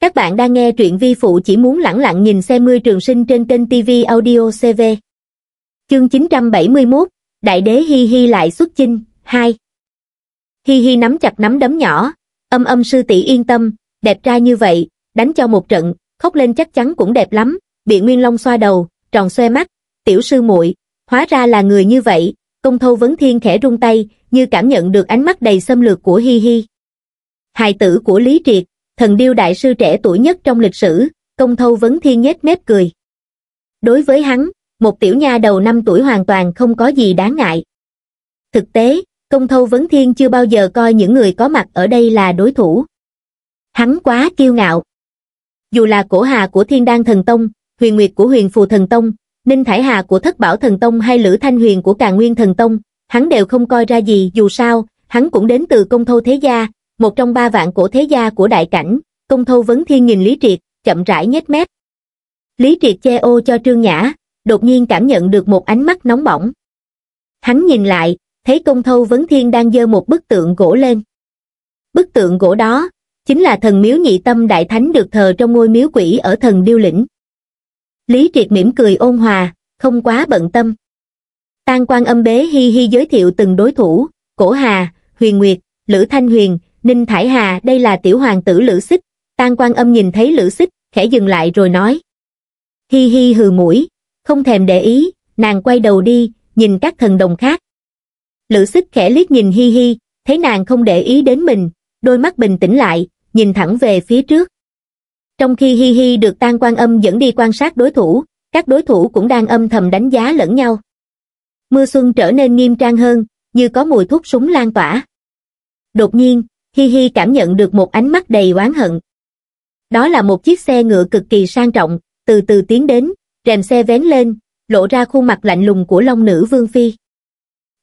Các bạn đang nghe truyện vi phụ chỉ muốn lẳng lặng nhìn xem mưa trường sinh trên kênh TV Audio CV. Chương 971, Đại đế Hi Hi lại xuất chinh, 2. Hi Hi nắm chặt nắm đấm nhỏ, âm âm sư tỷ yên tâm, đẹp trai như vậy, đánh cho một trận, khóc lên chắc chắn cũng đẹp lắm, bị Nguyên Long xoa đầu, tròn xoe mắt, tiểu sư muội hóa ra là người như vậy, công thâu vấn thiên khẽ rung tay, như cảm nhận được ánh mắt đầy xâm lược của Hi Hi. Hài tử của Lý Triệt, thần điêu đại sư trẻ tuổi nhất trong lịch sử, công thâu vấn thiên nhét mép cười. Đối với hắn, một tiểu nha đầu năm tuổi hoàn toàn không có gì đáng ngại. Thực tế, công thâu vấn thiên chưa bao giờ coi những người có mặt ở đây là đối thủ. Hắn quá kiêu ngạo. Dù là cổ hà của thiên đan thần tông, huyền nguyệt của huyền phù thần tông, ninh thải hà của thất bảo thần tông hay lữ thanh huyền của càng nguyên thần tông, hắn đều không coi ra gì dù sao, hắn cũng đến từ công thâu thế gia, một trong ba vạn cổ thế gia của đại cảnh, công thâu vấn thiên nhìn Lý Triệt, chậm rãi nhếch mép. Lý Triệt che ô cho Trương Nhã, đột nhiên cảm nhận được một ánh mắt nóng bỏng. Hắn nhìn lại, thấy công thâu vấn thiên đang dơ một bức tượng gỗ lên. Bức tượng gỗ đó, chính là thần miếu nhị tâm đại thánh được thờ trong ngôi miếu quỷ ở thần Điêu Lĩnh. Lý Triệt mỉm cười ôn hòa, không quá bận tâm. Tan quan âm bế hi hi giới thiệu từng đối thủ, Cổ Hà, Huyền Nguyệt, Lữ Thanh Huyền, Ninh Thải Hà đây là tiểu hoàng tử Lữ Xích, Tan Quan Âm nhìn thấy Lữ Xích, khẽ dừng lại rồi nói. Hi hi hừ mũi, không thèm để ý, nàng quay đầu đi, nhìn các thần đồng khác. Lữ Xích khẽ liếc nhìn hi hi, thấy nàng không để ý đến mình, đôi mắt bình tĩnh lại, nhìn thẳng về phía trước. Trong khi hi hi được Tan Quan Âm dẫn đi quan sát đối thủ, các đối thủ cũng đang âm thầm đánh giá lẫn nhau. Mưa xuân trở nên nghiêm trang hơn, như có mùi thuốc súng lan tỏa. Đột nhiên, hi hi cảm nhận được một ánh mắt đầy oán hận. Đó là một chiếc xe ngựa cực kỳ sang trọng, từ từ tiến đến, rèm xe vén lên, lộ ra khuôn mặt lạnh lùng của long nữ Vương Phi.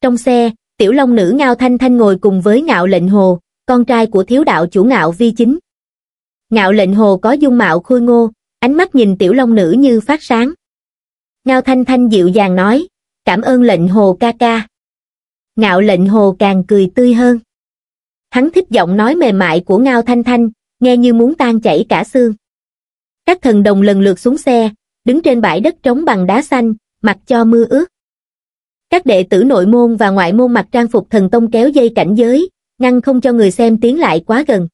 Trong xe, tiểu long nữ Ngao Thanh Thanh ngồi cùng với Ngạo Lệnh Hồ, con trai của thiếu đạo chủ Ngạo Vi Chính. Ngạo Lệnh Hồ có dung mạo khôi ngô, ánh mắt nhìn tiểu long nữ như phát sáng. Ngao Thanh Thanh dịu dàng nói, cảm ơn lệnh hồ ca ca. Ngạo lệnh hồ càng cười tươi hơn hắn thích giọng nói mềm mại của Ngao Thanh Thanh, nghe như muốn tan chảy cả xương. Các thần đồng lần lượt xuống xe, đứng trên bãi đất trống bằng đá xanh, mặc cho mưa ướt. Các đệ tử nội môn và ngoại môn mặc trang phục thần tông kéo dây cảnh giới, ngăn không cho người xem tiến lại quá gần.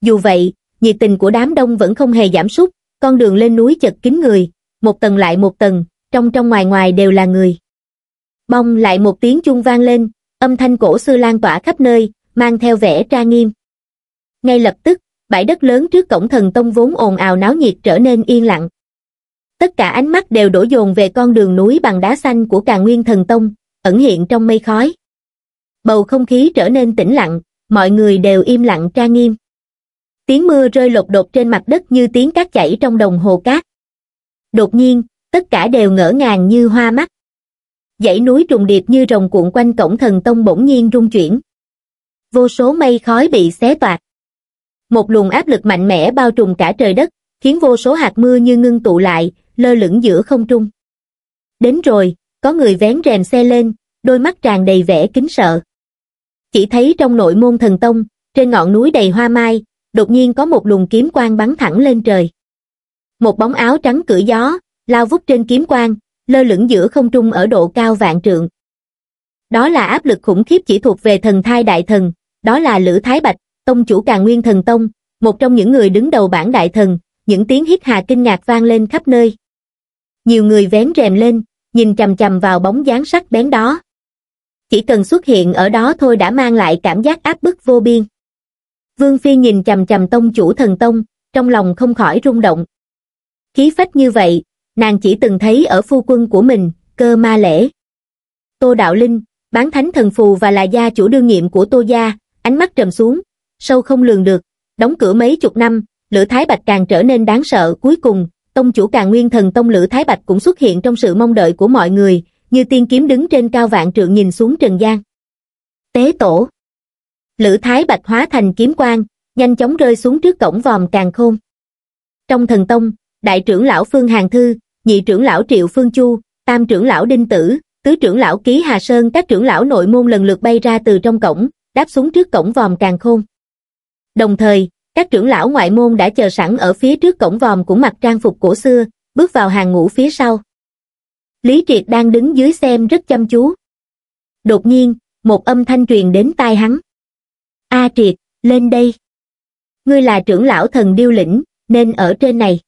Dù vậy, nhiệt tình của đám đông vẫn không hề giảm sút, con đường lên núi chật kín người, một tầng lại một tầng, trong trong ngoài ngoài đều là người. Bong lại một tiếng chuông vang lên, âm thanh cổ xưa lan tỏa khắp nơi, mang theo vẻ tra nghiêm ngay lập tức bãi đất lớn trước cổng thần tông vốn ồn ào náo nhiệt trở nên yên lặng tất cả ánh mắt đều đổ dồn về con đường núi bằng đá xanh của càn nguyên thần tông ẩn hiện trong mây khói bầu không khí trở nên tĩnh lặng mọi người đều im lặng tra nghiêm tiếng mưa rơi lột đột trên mặt đất như tiếng cát chảy trong đồng hồ cát đột nhiên tất cả đều ngỡ ngàng như hoa mắt dãy núi trùng điệp như rồng cuộn quanh cổng thần tông bỗng nhiên rung chuyển vô số mây khói bị xé toạc. Một luồng áp lực mạnh mẽ bao trùm cả trời đất, khiến vô số hạt mưa như ngưng tụ lại, lơ lửng giữa không trung. Đến rồi, có người vén rèm xe lên, đôi mắt tràn đầy vẻ kính sợ. Chỉ thấy trong nội môn thần tông, trên ngọn núi đầy hoa mai, đột nhiên có một luồng kiếm quang bắn thẳng lên trời. Một bóng áo trắng cửa gió, lao vút trên kiếm quang, lơ lửng giữa không trung ở độ cao vạn trượng. Đó là áp lực khủng khiếp chỉ thuộc về thần thai đại thần, đó là Lữ Thái Bạch, tông chủ Càn Nguyên Thần Tông, một trong những người đứng đầu bản đại thần, những tiếng hít hà kinh ngạc vang lên khắp nơi. Nhiều người vén rèm lên, nhìn chầm chầm vào bóng dáng sắc bén đó. Chỉ cần xuất hiện ở đó thôi đã mang lại cảm giác áp bức vô biên. Vương Phi nhìn chầm chầm tông chủ thần tông, trong lòng không khỏi rung động. Khí phách như vậy, nàng chỉ từng thấy ở phu quân của mình, cơ ma lễ. Tô Đạo Linh, bán thánh thần phù và là gia chủ đương nhiệm của Tô Gia, ánh mắt trầm xuống, sâu không lường được, đóng cửa mấy chục năm, lửa Thái Bạch càng trở nên đáng sợ cuối cùng, tông chủ càng nguyên thần tông lửa Thái Bạch cũng xuất hiện trong sự mong đợi của mọi người, như tiên kiếm đứng trên cao vạn trượng nhìn xuống trần gian. Tế tổ Lữ Thái Bạch hóa thành kiếm quang, nhanh chóng rơi xuống trước cổng vòm càng khôn. Trong thần tông, đại trưởng lão Phương Hàng Thư, nhị trưởng lão Triệu Phương Chu, tam trưởng lão Đinh Tử, tứ trưởng lão Ký Hà Sơn các trưởng lão nội môn lần lượt bay ra từ trong cổng, đáp xuống trước cổng vòm càng khôn. Đồng thời, các trưởng lão ngoại môn đã chờ sẵn ở phía trước cổng vòm cũng mặc trang phục cổ xưa, bước vào hàng ngũ phía sau. Lý Triệt đang đứng dưới xem rất chăm chú. Đột nhiên, một âm thanh truyền đến tai hắn. A Triệt, lên đây. Ngươi là trưởng lão thần điêu lĩnh, nên ở trên này.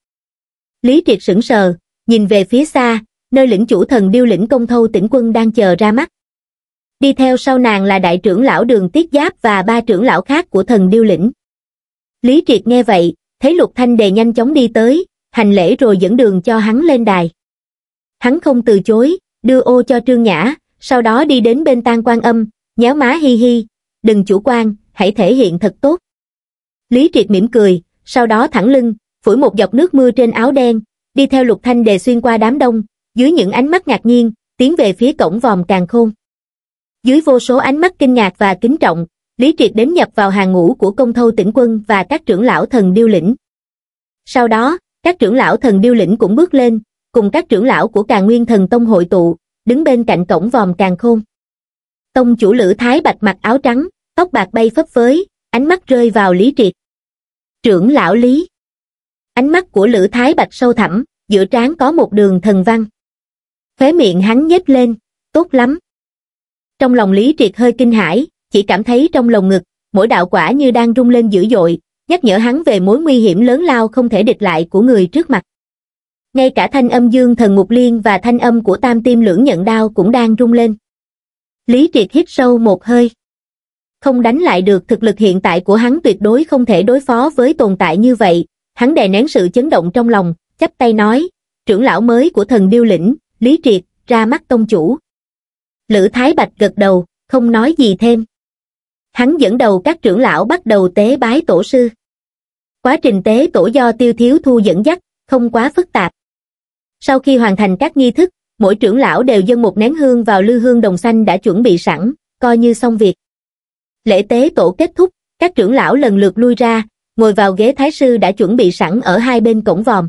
Lý Triệt sững sờ, nhìn về phía xa, nơi lĩnh chủ thần điêu lĩnh công thâu tỉnh quân đang chờ ra mắt đi theo sau nàng là đại trưởng lão đường Tiết Giáp và ba trưởng lão khác của thần điêu lĩnh. Lý Triệt nghe vậy, thấy Lục Thanh Đề nhanh chóng đi tới, hành lễ rồi dẫn đường cho hắn lên đài. Hắn không từ chối, đưa ô cho Trương Nhã, sau đó đi đến bên tang quan âm, nhéo má hi hi, đừng chủ quan, hãy thể hiện thật tốt. Lý Triệt mỉm cười, sau đó thẳng lưng, phủi một giọt nước mưa trên áo đen, đi theo Lục Thanh Đề xuyên qua đám đông, dưới những ánh mắt ngạc nhiên, tiến về phía cổng vòm càng khôn. Dưới vô số ánh mắt kinh ngạc và kính trọng, Lý Triệt đến nhập vào hàng ngũ của công thâu tỉnh quân và các trưởng lão thần điêu lĩnh. Sau đó, các trưởng lão thần điêu lĩnh cũng bước lên, cùng các trưởng lão của càng nguyên thần tông hội tụ, đứng bên cạnh cổng vòm càng khôn. Tông chủ Lữ Thái Bạch mặc áo trắng, tóc bạc bay phấp phới, ánh mắt rơi vào Lý Triệt. Trưởng lão Lý Ánh mắt của Lữ Thái Bạch sâu thẳm, giữa trán có một đường thần văn. Khóe miệng hắn nhếch lên, tốt lắm. Trong lòng Lý Triệt hơi kinh hãi, chỉ cảm thấy trong lồng ngực, mỗi đạo quả như đang rung lên dữ dội, nhắc nhở hắn về mối nguy hiểm lớn lao không thể địch lại của người trước mặt. Ngay cả thanh âm dương thần mục liên và thanh âm của tam tim lưỡng nhận đao cũng đang rung lên. Lý Triệt hít sâu một hơi. Không đánh lại được thực lực hiện tại của hắn tuyệt đối không thể đối phó với tồn tại như vậy. Hắn đè nén sự chấn động trong lòng, chắp tay nói, trưởng lão mới của thần điêu lĩnh, Lý Triệt, ra mắt tông chủ lữ thái bạch gật đầu không nói gì thêm hắn dẫn đầu các trưởng lão bắt đầu tế bái tổ sư quá trình tế tổ do tiêu thiếu thu dẫn dắt không quá phức tạp sau khi hoàn thành các nghi thức mỗi trưởng lão đều dâng một nén hương vào lư hương đồng xanh đã chuẩn bị sẵn coi như xong việc lễ tế tổ kết thúc các trưởng lão lần lượt lui ra ngồi vào ghế thái sư đã chuẩn bị sẵn ở hai bên cổng vòm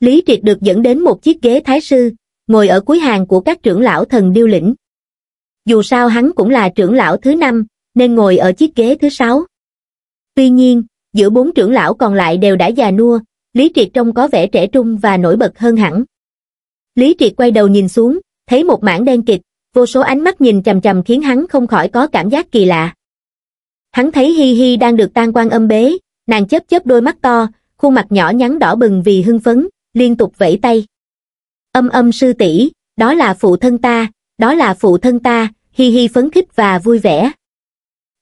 lý triệt được dẫn đến một chiếc ghế thái sư ngồi ở cuối hàng của các trưởng lão thần điêu lĩnh dù sao hắn cũng là trưởng lão thứ năm nên ngồi ở chiếc ghế thứ sáu tuy nhiên giữa bốn trưởng lão còn lại đều đã già nua lý triệt trông có vẻ trẻ trung và nổi bật hơn hẳn lý triệt quay đầu nhìn xuống thấy một mảng đen kịt vô số ánh mắt nhìn chằm chằm khiến hắn không khỏi có cảm giác kỳ lạ hắn thấy hi hi đang được tan quan âm bế nàng chớp chớp đôi mắt to khuôn mặt nhỏ nhắn đỏ bừng vì hưng phấn liên tục vẫy tay âm âm sư tỷ đó là phụ thân ta đó là phụ thân ta, hi hi phấn khích và vui vẻ.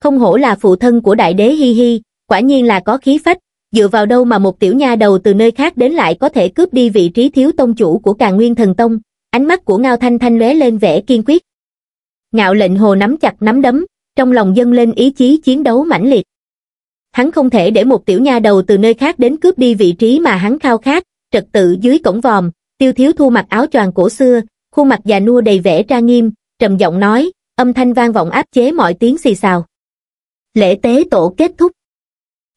Không hổ là phụ thân của đại đế hi hi, quả nhiên là có khí phách, dựa vào đâu mà một tiểu nha đầu từ nơi khác đến lại có thể cướp đi vị trí thiếu tông chủ của càng nguyên thần tông, ánh mắt của Ngao Thanh Thanh lóe lên vẻ kiên quyết. Ngạo lệnh hồ nắm chặt nắm đấm, trong lòng dâng lên ý chí chiến đấu mãnh liệt. Hắn không thể để một tiểu nha đầu từ nơi khác đến cướp đi vị trí mà hắn khao khát, trật tự dưới cổng vòm, tiêu thiếu thu mặc áo choàng cổ xưa, khuôn mặt già nua đầy vẻ tra nghiêm trầm giọng nói âm thanh vang vọng áp chế mọi tiếng xì xào lễ tế tổ kết thúc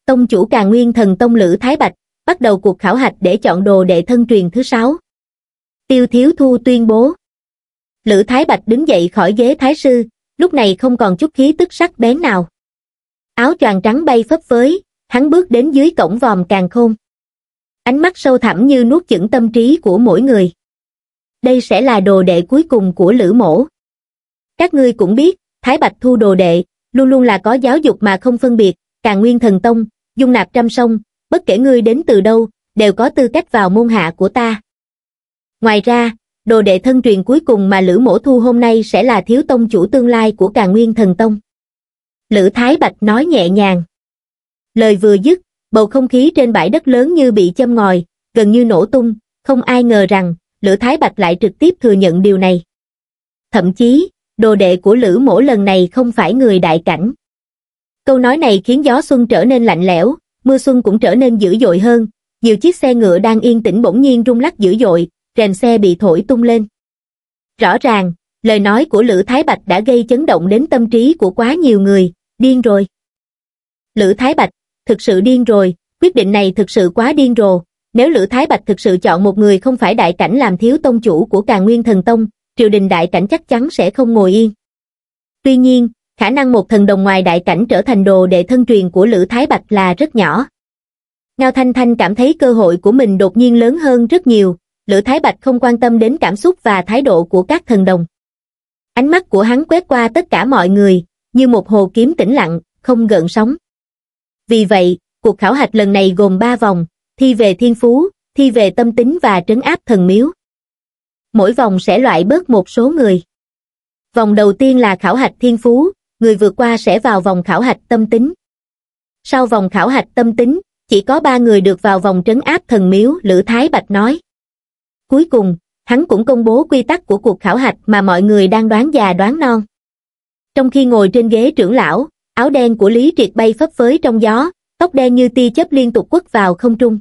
tông chủ càn nguyên thần tông lữ thái bạch bắt đầu cuộc khảo hạch để chọn đồ đệ thân truyền thứ sáu tiêu thiếu thu tuyên bố lữ thái bạch đứng dậy khỏi ghế thái sư lúc này không còn chút khí tức sắc bén nào áo choàng trắng bay phấp phới hắn bước đến dưới cổng vòm càng khôn ánh mắt sâu thẳm như nuốt chửng tâm trí của mỗi người đây sẽ là đồ đệ cuối cùng của Lữ Mổ. Các ngươi cũng biết, Thái Bạch thu đồ đệ, luôn luôn là có giáo dục mà không phân biệt, càng nguyên thần tông, dung nạp trăm sông, bất kể ngươi đến từ đâu, đều có tư cách vào môn hạ của ta. Ngoài ra, đồ đệ thân truyền cuối cùng mà Lữ Mổ thu hôm nay sẽ là thiếu tông chủ tương lai của càng nguyên thần tông. Lữ Thái Bạch nói nhẹ nhàng. Lời vừa dứt, bầu không khí trên bãi đất lớn như bị châm ngòi, gần như nổ tung, không ai ngờ rằng, Lữ Thái Bạch lại trực tiếp thừa nhận điều này. Thậm chí, đồ đệ của Lữ Mỗ lần này không phải người đại cảnh. Câu nói này khiến gió xuân trở nên lạnh lẽo, mưa xuân cũng trở nên dữ dội hơn, nhiều chiếc xe ngựa đang yên tĩnh bỗng nhiên rung lắc dữ dội, rèm xe bị thổi tung lên. Rõ ràng, lời nói của Lữ Thái Bạch đã gây chấn động đến tâm trí của quá nhiều người, điên rồi. Lữ Thái Bạch, thực sự điên rồi, quyết định này thực sự quá điên rồi. Nếu Lữ Thái Bạch thực sự chọn một người không phải đại cảnh làm thiếu tông chủ của Càn Nguyên Thần Tông, triều đình đại cảnh chắc chắn sẽ không ngồi yên. Tuy nhiên, khả năng một thần đồng ngoài đại cảnh trở thành đồ đệ thân truyền của Lữ Thái Bạch là rất nhỏ. Ngao Thanh Thanh cảm thấy cơ hội của mình đột nhiên lớn hơn rất nhiều, Lữ Thái Bạch không quan tâm đến cảm xúc và thái độ của các thần đồng. Ánh mắt của hắn quét qua tất cả mọi người, như một hồ kiếm tĩnh lặng, không gợn sóng. Vì vậy, cuộc khảo hạch lần này gồm 3 vòng, thi về thiên phú, thi về tâm tính và trấn áp thần miếu. Mỗi vòng sẽ loại bớt một số người. Vòng đầu tiên là khảo hạch thiên phú, người vượt qua sẽ vào vòng khảo hạch tâm tính. Sau vòng khảo hạch tâm tính, chỉ có ba người được vào vòng trấn áp thần miếu, Lữ Thái Bạch nói. Cuối cùng, hắn cũng công bố quy tắc của cuộc khảo hạch mà mọi người đang đoán già đoán non. Trong khi ngồi trên ghế trưởng lão, áo đen của Lý Triệt bay phấp phới trong gió, tóc đen như tia chớp liên tục quất vào không trung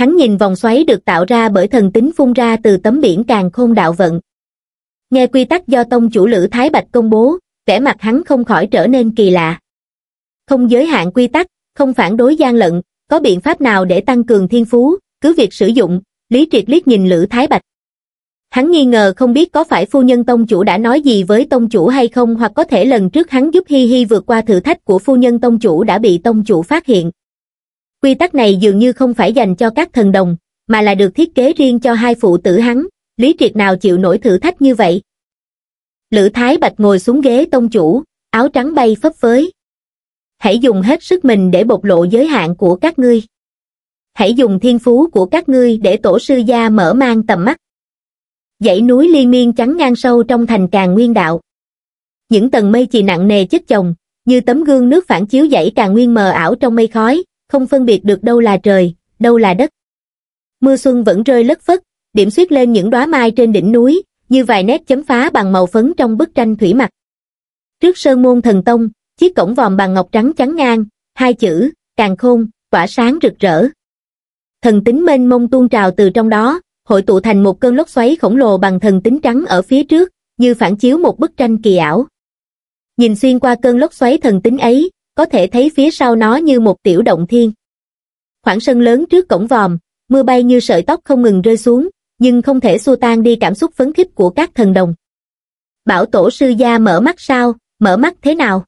hắn nhìn vòng xoáy được tạo ra bởi thần tính phun ra từ tấm biển càng khôn đạo vận nghe quy tắc do tông chủ lữ thái bạch công bố vẻ mặt hắn không khỏi trở nên kỳ lạ không giới hạn quy tắc không phản đối gian lận có biện pháp nào để tăng cường thiên phú cứ việc sử dụng lý triệt liếc nhìn lữ thái bạch hắn nghi ngờ không biết có phải phu nhân tông chủ đã nói gì với tông chủ hay không hoặc có thể lần trước hắn giúp hi hi vượt qua thử thách của phu nhân tông chủ đã bị tông chủ phát hiện quy tắc này dường như không phải dành cho các thần đồng mà là được thiết kế riêng cho hai phụ tử hắn lý triệt nào chịu nổi thử thách như vậy lữ thái bạch ngồi xuống ghế tông chủ áo trắng bay phấp phới hãy dùng hết sức mình để bộc lộ giới hạn của các ngươi hãy dùng thiên phú của các ngươi để tổ sư gia mở mang tầm mắt dãy núi liên miên trắng ngang sâu trong thành càng nguyên đạo những tầng mây chì nặng nề chất chồng như tấm gương nước phản chiếu dãy càng nguyên mờ ảo trong mây khói không phân biệt được đâu là trời, đâu là đất. Mưa xuân vẫn rơi lất phất, điểm xuyết lên những đóa mai trên đỉnh núi, như vài nét chấm phá bằng màu phấn trong bức tranh thủy mặc. Trước sơn môn thần tông, chiếc cổng vòm bằng ngọc trắng trắng ngang, hai chữ, càng khôn, quả sáng rực rỡ. Thần tính mênh mông tuôn trào từ trong đó, hội tụ thành một cơn lốc xoáy khổng lồ bằng thần tính trắng ở phía trước, như phản chiếu một bức tranh kỳ ảo. Nhìn xuyên qua cơn lốc xoáy thần tính ấy, có thể thấy phía sau nó như một tiểu động thiên. Khoảng sân lớn trước cổng vòm, mưa bay như sợi tóc không ngừng rơi xuống, nhưng không thể xua tan đi cảm xúc phấn khích của các thần đồng. Bảo tổ sư gia mở mắt sao, mở mắt thế nào?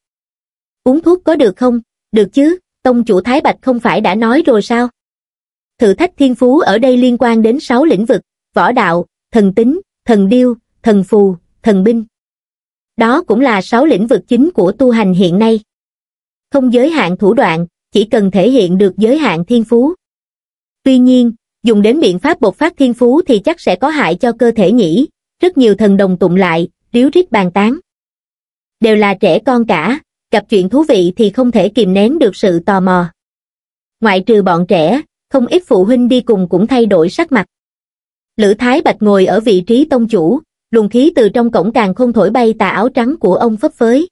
Uống thuốc có được không? Được chứ, tông chủ Thái Bạch không phải đã nói rồi sao? Thử thách thiên phú ở đây liên quan đến 6 lĩnh vực, võ đạo, thần tính, thần điêu, thần phù, thần binh. Đó cũng là 6 lĩnh vực chính của tu hành hiện nay không giới hạn thủ đoạn, chỉ cần thể hiện được giới hạn thiên phú. Tuy nhiên, dùng đến biện pháp bột phát thiên phú thì chắc sẽ có hại cho cơ thể nhỉ, rất nhiều thần đồng tụng lại, ríu rít bàn tán. Đều là trẻ con cả, gặp chuyện thú vị thì không thể kìm nén được sự tò mò. Ngoại trừ bọn trẻ, không ít phụ huynh đi cùng cũng thay đổi sắc mặt. Lữ Thái Bạch ngồi ở vị trí tông chủ, luồng khí từ trong cổng càng không thổi bay tà áo trắng của ông phấp phới.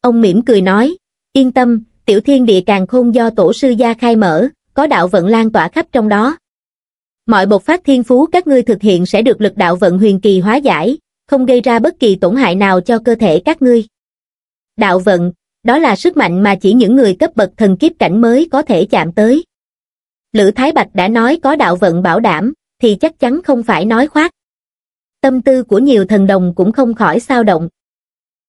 Ông mỉm cười nói, Yên tâm, tiểu thiên địa càng khôn do tổ sư gia khai mở, có đạo vận lan tỏa khắp trong đó. Mọi bộc phát thiên phú các ngươi thực hiện sẽ được lực đạo vận huyền kỳ hóa giải, không gây ra bất kỳ tổn hại nào cho cơ thể các ngươi. Đạo vận, đó là sức mạnh mà chỉ những người cấp bậc thần kiếp cảnh mới có thể chạm tới. Lữ Thái Bạch đã nói có đạo vận bảo đảm, thì chắc chắn không phải nói khoác. Tâm tư của nhiều thần đồng cũng không khỏi sao động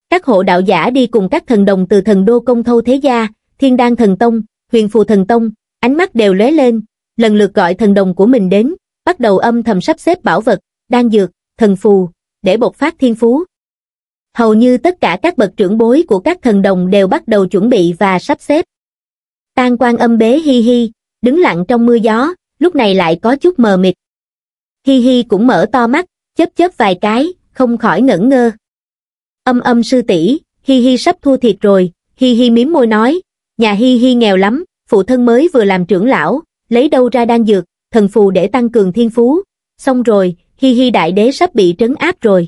các hộ đạo giả đi cùng các thần đồng từ thần đô công thâu thế gia, thiên đan thần tông, huyền phù thần tông, ánh mắt đều lóe lên, lần lượt gọi thần đồng của mình đến, bắt đầu âm thầm sắp xếp bảo vật, đan dược, thần phù, để bộc phát thiên phú. Hầu như tất cả các bậc trưởng bối của các thần đồng đều bắt đầu chuẩn bị và sắp xếp. Tan quan âm bế hi hi, đứng lặng trong mưa gió, lúc này lại có chút mờ mịt. Hi hi cũng mở to mắt, chớp chớp vài cái, không khỏi ngẩn ngơ âm âm sư tỷ hi hi sắp thua thiệt rồi hi hi mím môi nói nhà hi hi nghèo lắm phụ thân mới vừa làm trưởng lão lấy đâu ra đan dược thần phù để tăng cường thiên phú xong rồi hi hi đại đế sắp bị trấn áp rồi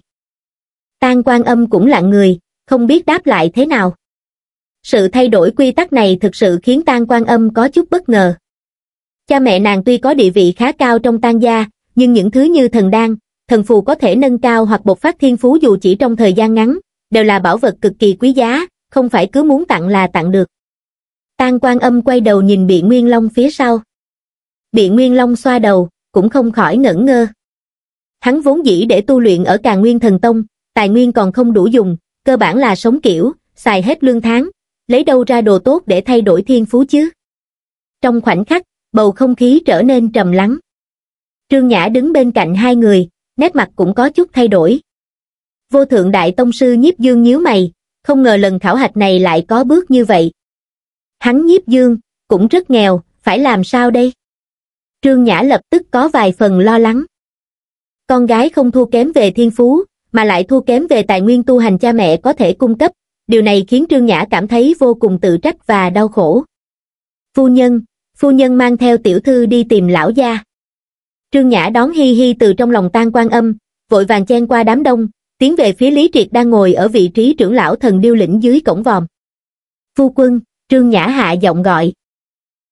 tan quan âm cũng lặng người không biết đáp lại thế nào sự thay đổi quy tắc này thực sự khiến tan quan âm có chút bất ngờ cha mẹ nàng tuy có địa vị khá cao trong tan gia nhưng những thứ như thần đan thần phù có thể nâng cao hoặc bộc phát thiên phú dù chỉ trong thời gian ngắn đều là bảo vật cực kỳ quý giá, không phải cứ muốn tặng là tặng được. Tang Quan Âm quay đầu nhìn Bị Nguyên Long phía sau. Bị Nguyên Long xoa đầu, cũng không khỏi ngẩn ngơ. Hắn vốn dĩ để tu luyện ở Càn Nguyên Thần Tông, tài nguyên còn không đủ dùng, cơ bản là sống kiểu, xài hết lương tháng, lấy đâu ra đồ tốt để thay đổi thiên phú chứ. Trong khoảnh khắc, bầu không khí trở nên trầm lắng. Trương Nhã đứng bên cạnh hai người, nét mặt cũng có chút thay đổi, Vô thượng đại tông sư nhiếp dương nhíu mày, không ngờ lần khảo hạch này lại có bước như vậy. Hắn nhiếp dương, cũng rất nghèo, phải làm sao đây? Trương Nhã lập tức có vài phần lo lắng. Con gái không thua kém về thiên phú, mà lại thua kém về tài nguyên tu hành cha mẹ có thể cung cấp, điều này khiến Trương Nhã cảm thấy vô cùng tự trách và đau khổ. Phu nhân, phu nhân mang theo tiểu thư đi tìm lão gia. Trương Nhã đón Hi Hi từ trong lòng tan quan âm, vội vàng chen qua đám đông, tiến về phía Lý Triệt đang ngồi ở vị trí trưởng lão thần điêu lĩnh dưới cổng vòm. Phu quân, Trương Nhã hạ giọng gọi.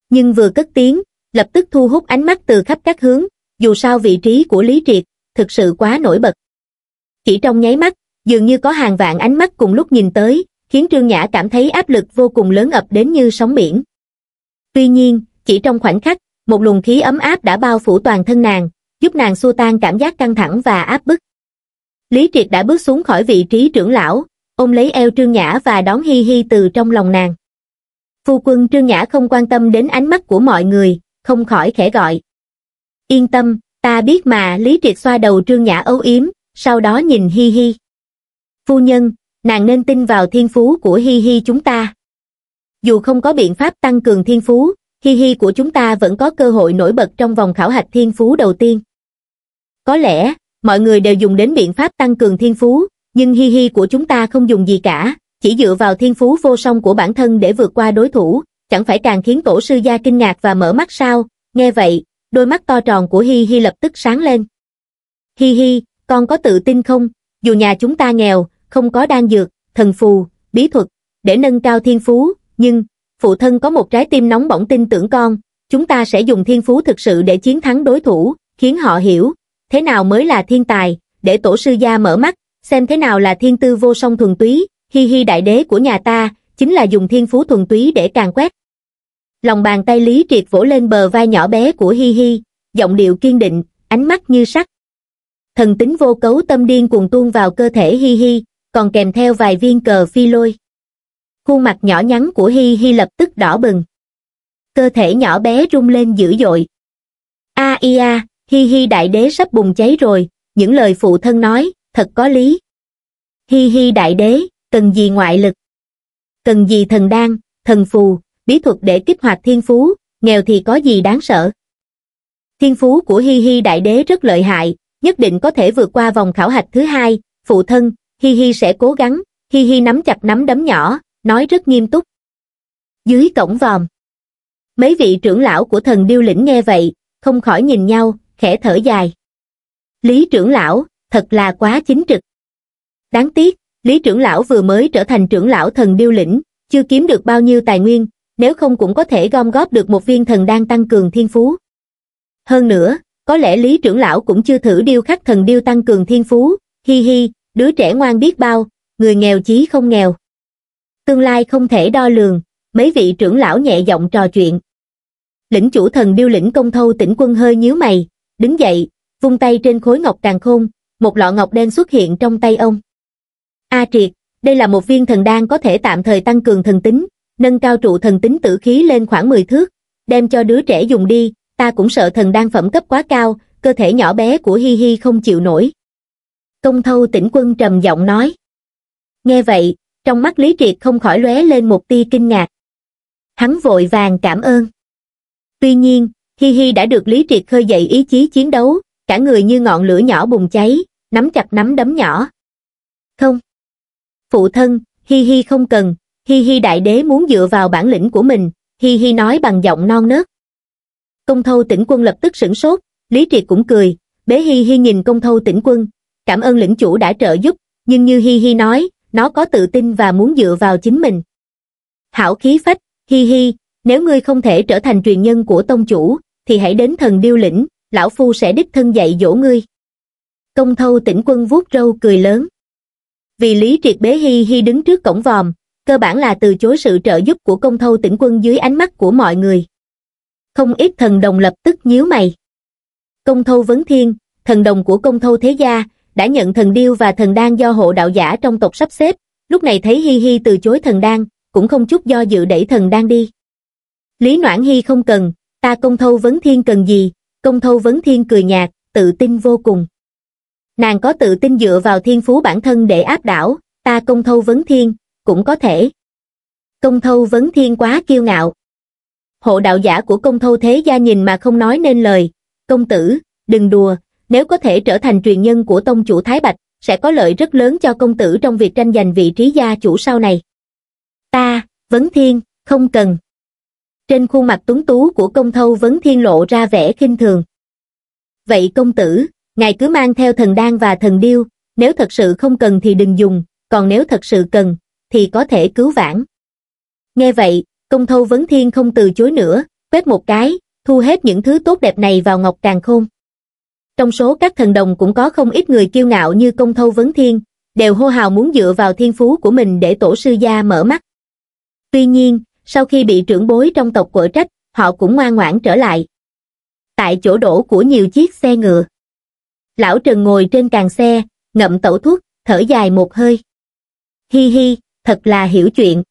Nhưng vừa cất tiếng, lập tức thu hút ánh mắt từ khắp các hướng, dù sao vị trí của Lý Triệt thực sự quá nổi bật. Chỉ trong nháy mắt, dường như có hàng vạn ánh mắt cùng lúc nhìn tới, khiến Trương Nhã cảm thấy áp lực vô cùng lớn ập đến như sóng biển. Tuy nhiên, chỉ trong khoảnh khắc, một luồng khí ấm áp đã bao phủ toàn thân nàng, giúp nàng xua tan cảm giác căng thẳng và áp bức. Lý Triệt đã bước xuống khỏi vị trí trưởng lão, ôm lấy eo Trương Nhã và đón Hi Hi từ trong lòng nàng. Phu quân Trương Nhã không quan tâm đến ánh mắt của mọi người, không khỏi khẽ gọi. Yên tâm, ta biết mà Lý Triệt xoa đầu Trương Nhã âu yếm, sau đó nhìn Hi Hi. Phu nhân, nàng nên tin vào thiên phú của Hi Hi chúng ta. Dù không có biện pháp tăng cường thiên phú, Hi Hi của chúng ta vẫn có cơ hội nổi bật trong vòng khảo hạch thiên phú đầu tiên. Có lẽ, mọi người đều dùng đến biện pháp tăng cường thiên phú, nhưng hi hi của chúng ta không dùng gì cả, chỉ dựa vào thiên phú vô song của bản thân để vượt qua đối thủ, chẳng phải càng khiến tổ sư gia kinh ngạc và mở mắt sao, nghe vậy, đôi mắt to tròn của hi hi lập tức sáng lên. Hi hi, con có tự tin không? Dù nhà chúng ta nghèo, không có đan dược, thần phù, bí thuật, để nâng cao thiên phú, nhưng, phụ thân có một trái tim nóng bỏng tin tưởng con, chúng ta sẽ dùng thiên phú thực sự để chiến thắng đối thủ, khiến họ hiểu, thế nào mới là thiên tài, để tổ sư gia mở mắt, xem thế nào là thiên tư vô song thuần túy, hi hi đại đế của nhà ta, chính là dùng thiên phú thuần túy để càng quét. Lòng bàn tay Lý Triệt vỗ lên bờ vai nhỏ bé của Hi Hi, giọng điệu kiên định, ánh mắt như sắt. Thần tính vô cấu tâm điên cuồng tuôn vào cơ thể Hi Hi, còn kèm theo vài viên cờ phi lôi. Khuôn mặt nhỏ nhắn của Hi Hi lập tức đỏ bừng. Cơ thể nhỏ bé rung lên dữ dội. A à, ia, Hi hi đại đế sắp bùng cháy rồi, những lời phụ thân nói, thật có lý. Hi hi đại đế, cần gì ngoại lực? Cần gì thần đan, thần phù, bí thuật để kích hoạt thiên phú, nghèo thì có gì đáng sợ? Thiên phú của hi hi đại đế rất lợi hại, nhất định có thể vượt qua vòng khảo hạch thứ hai, phụ thân, hi hi sẽ cố gắng, hi hi nắm chặt nắm đấm nhỏ, nói rất nghiêm túc. Dưới cổng vòm, mấy vị trưởng lão của thần điêu lĩnh nghe vậy, không khỏi nhìn nhau, khẽ thở dài. Lý trưởng lão, thật là quá chính trực. Đáng tiếc, Lý trưởng lão vừa mới trở thành trưởng lão thần điêu lĩnh, chưa kiếm được bao nhiêu tài nguyên, nếu không cũng có thể gom góp được một viên thần đang tăng cường thiên phú. Hơn nữa, có lẽ Lý trưởng lão cũng chưa thử điêu khắc thần điêu tăng cường thiên phú, hi hi, đứa trẻ ngoan biết bao, người nghèo chí không nghèo. Tương lai không thể đo lường, mấy vị trưởng lão nhẹ giọng trò chuyện. Lĩnh chủ thần điêu lĩnh công thâu tỉnh quân hơi nhíu mày, đứng dậy, vung tay trên khối ngọc càng khôn, một lọ ngọc đen xuất hiện trong tay ông. A triệt, đây là một viên thần đan có thể tạm thời tăng cường thần tính, nâng cao trụ thần tính tử khí lên khoảng 10 thước, đem cho đứa trẻ dùng đi, ta cũng sợ thần đan phẩm cấp quá cao, cơ thể nhỏ bé của Hi Hi không chịu nổi. Công thâu tỉnh quân trầm giọng nói. Nghe vậy, trong mắt Lý Triệt không khỏi lóe lên một tia kinh ngạc. Hắn vội vàng cảm ơn. Tuy nhiên, hi hi đã được lý triệt khơi dậy ý chí chiến đấu cả người như ngọn lửa nhỏ bùng cháy nắm chặt nắm đấm nhỏ không phụ thân hi hi không cần hi hi đại đế muốn dựa vào bản lĩnh của mình hi hi nói bằng giọng non nớt công thâu tỉnh quân lập tức sửng sốt lý triệt cũng cười bế hi hi nhìn công thâu tỉnh quân cảm ơn lĩnh chủ đã trợ giúp nhưng như hi hi nói nó có tự tin và muốn dựa vào chính mình hảo khí phách hi hi nếu ngươi không thể trở thành truyền nhân của tông chủ thì hãy đến thần điêu lĩnh, lão phu sẽ đích thân dạy dỗ ngươi. Công thâu tỉnh quân vuốt râu cười lớn. Vì lý triệt bế hi hi đứng trước cổng vòm, cơ bản là từ chối sự trợ giúp của công thâu tỉnh quân dưới ánh mắt của mọi người. Không ít thần đồng lập tức nhíu mày. Công thâu vấn thiên, thần đồng của công thâu thế gia, đã nhận thần điêu và thần đan do hộ đạo giả trong tộc sắp xếp, lúc này thấy hi hi từ chối thần đan, cũng không chút do dự đẩy thần đan đi. Lý Noãn Hy không cần, ta công thâu vấn thiên cần gì, công thâu vấn thiên cười nhạt, tự tin vô cùng. Nàng có tự tin dựa vào thiên phú bản thân để áp đảo, ta công thâu vấn thiên, cũng có thể. Công thâu vấn thiên quá kiêu ngạo. Hộ đạo giả của công thâu thế gia nhìn mà không nói nên lời, công tử, đừng đùa, nếu có thể trở thành truyền nhân của tông chủ Thái Bạch, sẽ có lợi rất lớn cho công tử trong việc tranh giành vị trí gia chủ sau này. Ta, vấn thiên, không cần trên khuôn mặt tuấn tú của công thâu vấn thiên lộ ra vẻ khinh thường. Vậy công tử, ngài cứ mang theo thần đan và thần điêu, nếu thật sự không cần thì đừng dùng, còn nếu thật sự cần, thì có thể cứu vãn. Nghe vậy, công thâu vấn thiên không từ chối nữa, quét một cái, thu hết những thứ tốt đẹp này vào ngọc càng khôn. Trong số các thần đồng cũng có không ít người kiêu ngạo như công thâu vấn thiên, đều hô hào muốn dựa vào thiên phú của mình để tổ sư gia mở mắt. Tuy nhiên, sau khi bị trưởng bối trong tộc quở trách, họ cũng ngoan ngoãn trở lại. Tại chỗ đổ của nhiều chiếc xe ngựa. Lão Trần ngồi trên càng xe, ngậm tẩu thuốc, thở dài một hơi. Hi hi, thật là hiểu chuyện.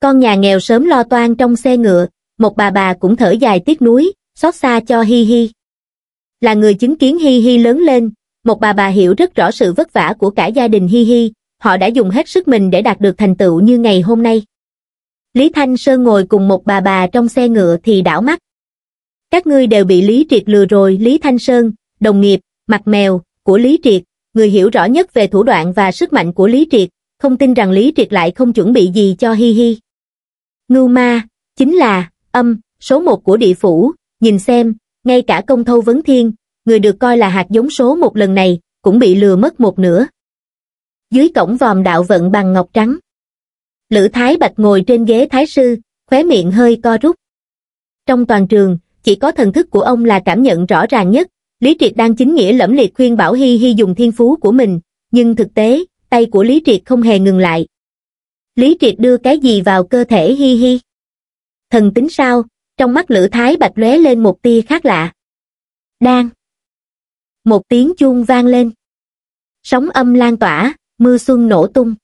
Con nhà nghèo sớm lo toan trong xe ngựa, một bà bà cũng thở dài tiếc nuối, xót xa cho hi hi. Là người chứng kiến hi hi lớn lên, một bà bà hiểu rất rõ sự vất vả của cả gia đình hi hi, họ đã dùng hết sức mình để đạt được thành tựu như ngày hôm nay. Lý Thanh Sơn ngồi cùng một bà bà trong xe ngựa thì đảo mắt. Các ngươi đều bị Lý Triệt lừa rồi Lý Thanh Sơn, đồng nghiệp, mặt mèo, của Lý Triệt, người hiểu rõ nhất về thủ đoạn và sức mạnh của Lý Triệt, không tin rằng Lý Triệt lại không chuẩn bị gì cho Hi Hi. Ngưu ma, chính là, âm, số một của địa phủ, nhìn xem, ngay cả công thâu vấn thiên, người được coi là hạt giống số một lần này, cũng bị lừa mất một nửa. Dưới cổng vòm đạo vận bằng ngọc trắng, Lữ Thái Bạch ngồi trên ghế thái sư, khóe miệng hơi co rút. Trong toàn trường, chỉ có thần thức của ông là cảm nhận rõ ràng nhất, Lý Triệt đang chính nghĩa lẫm liệt khuyên Bảo Hy Hy dùng thiên phú của mình, nhưng thực tế, tay của Lý Triệt không hề ngừng lại. Lý Triệt đưa cái gì vào cơ thể Hi Hi? Thần tính sao? Trong mắt Lữ Thái Bạch lóe lên một tia khác lạ. Đang. Một tiếng chuông vang lên. Sóng âm lan tỏa, mưa xuân nổ tung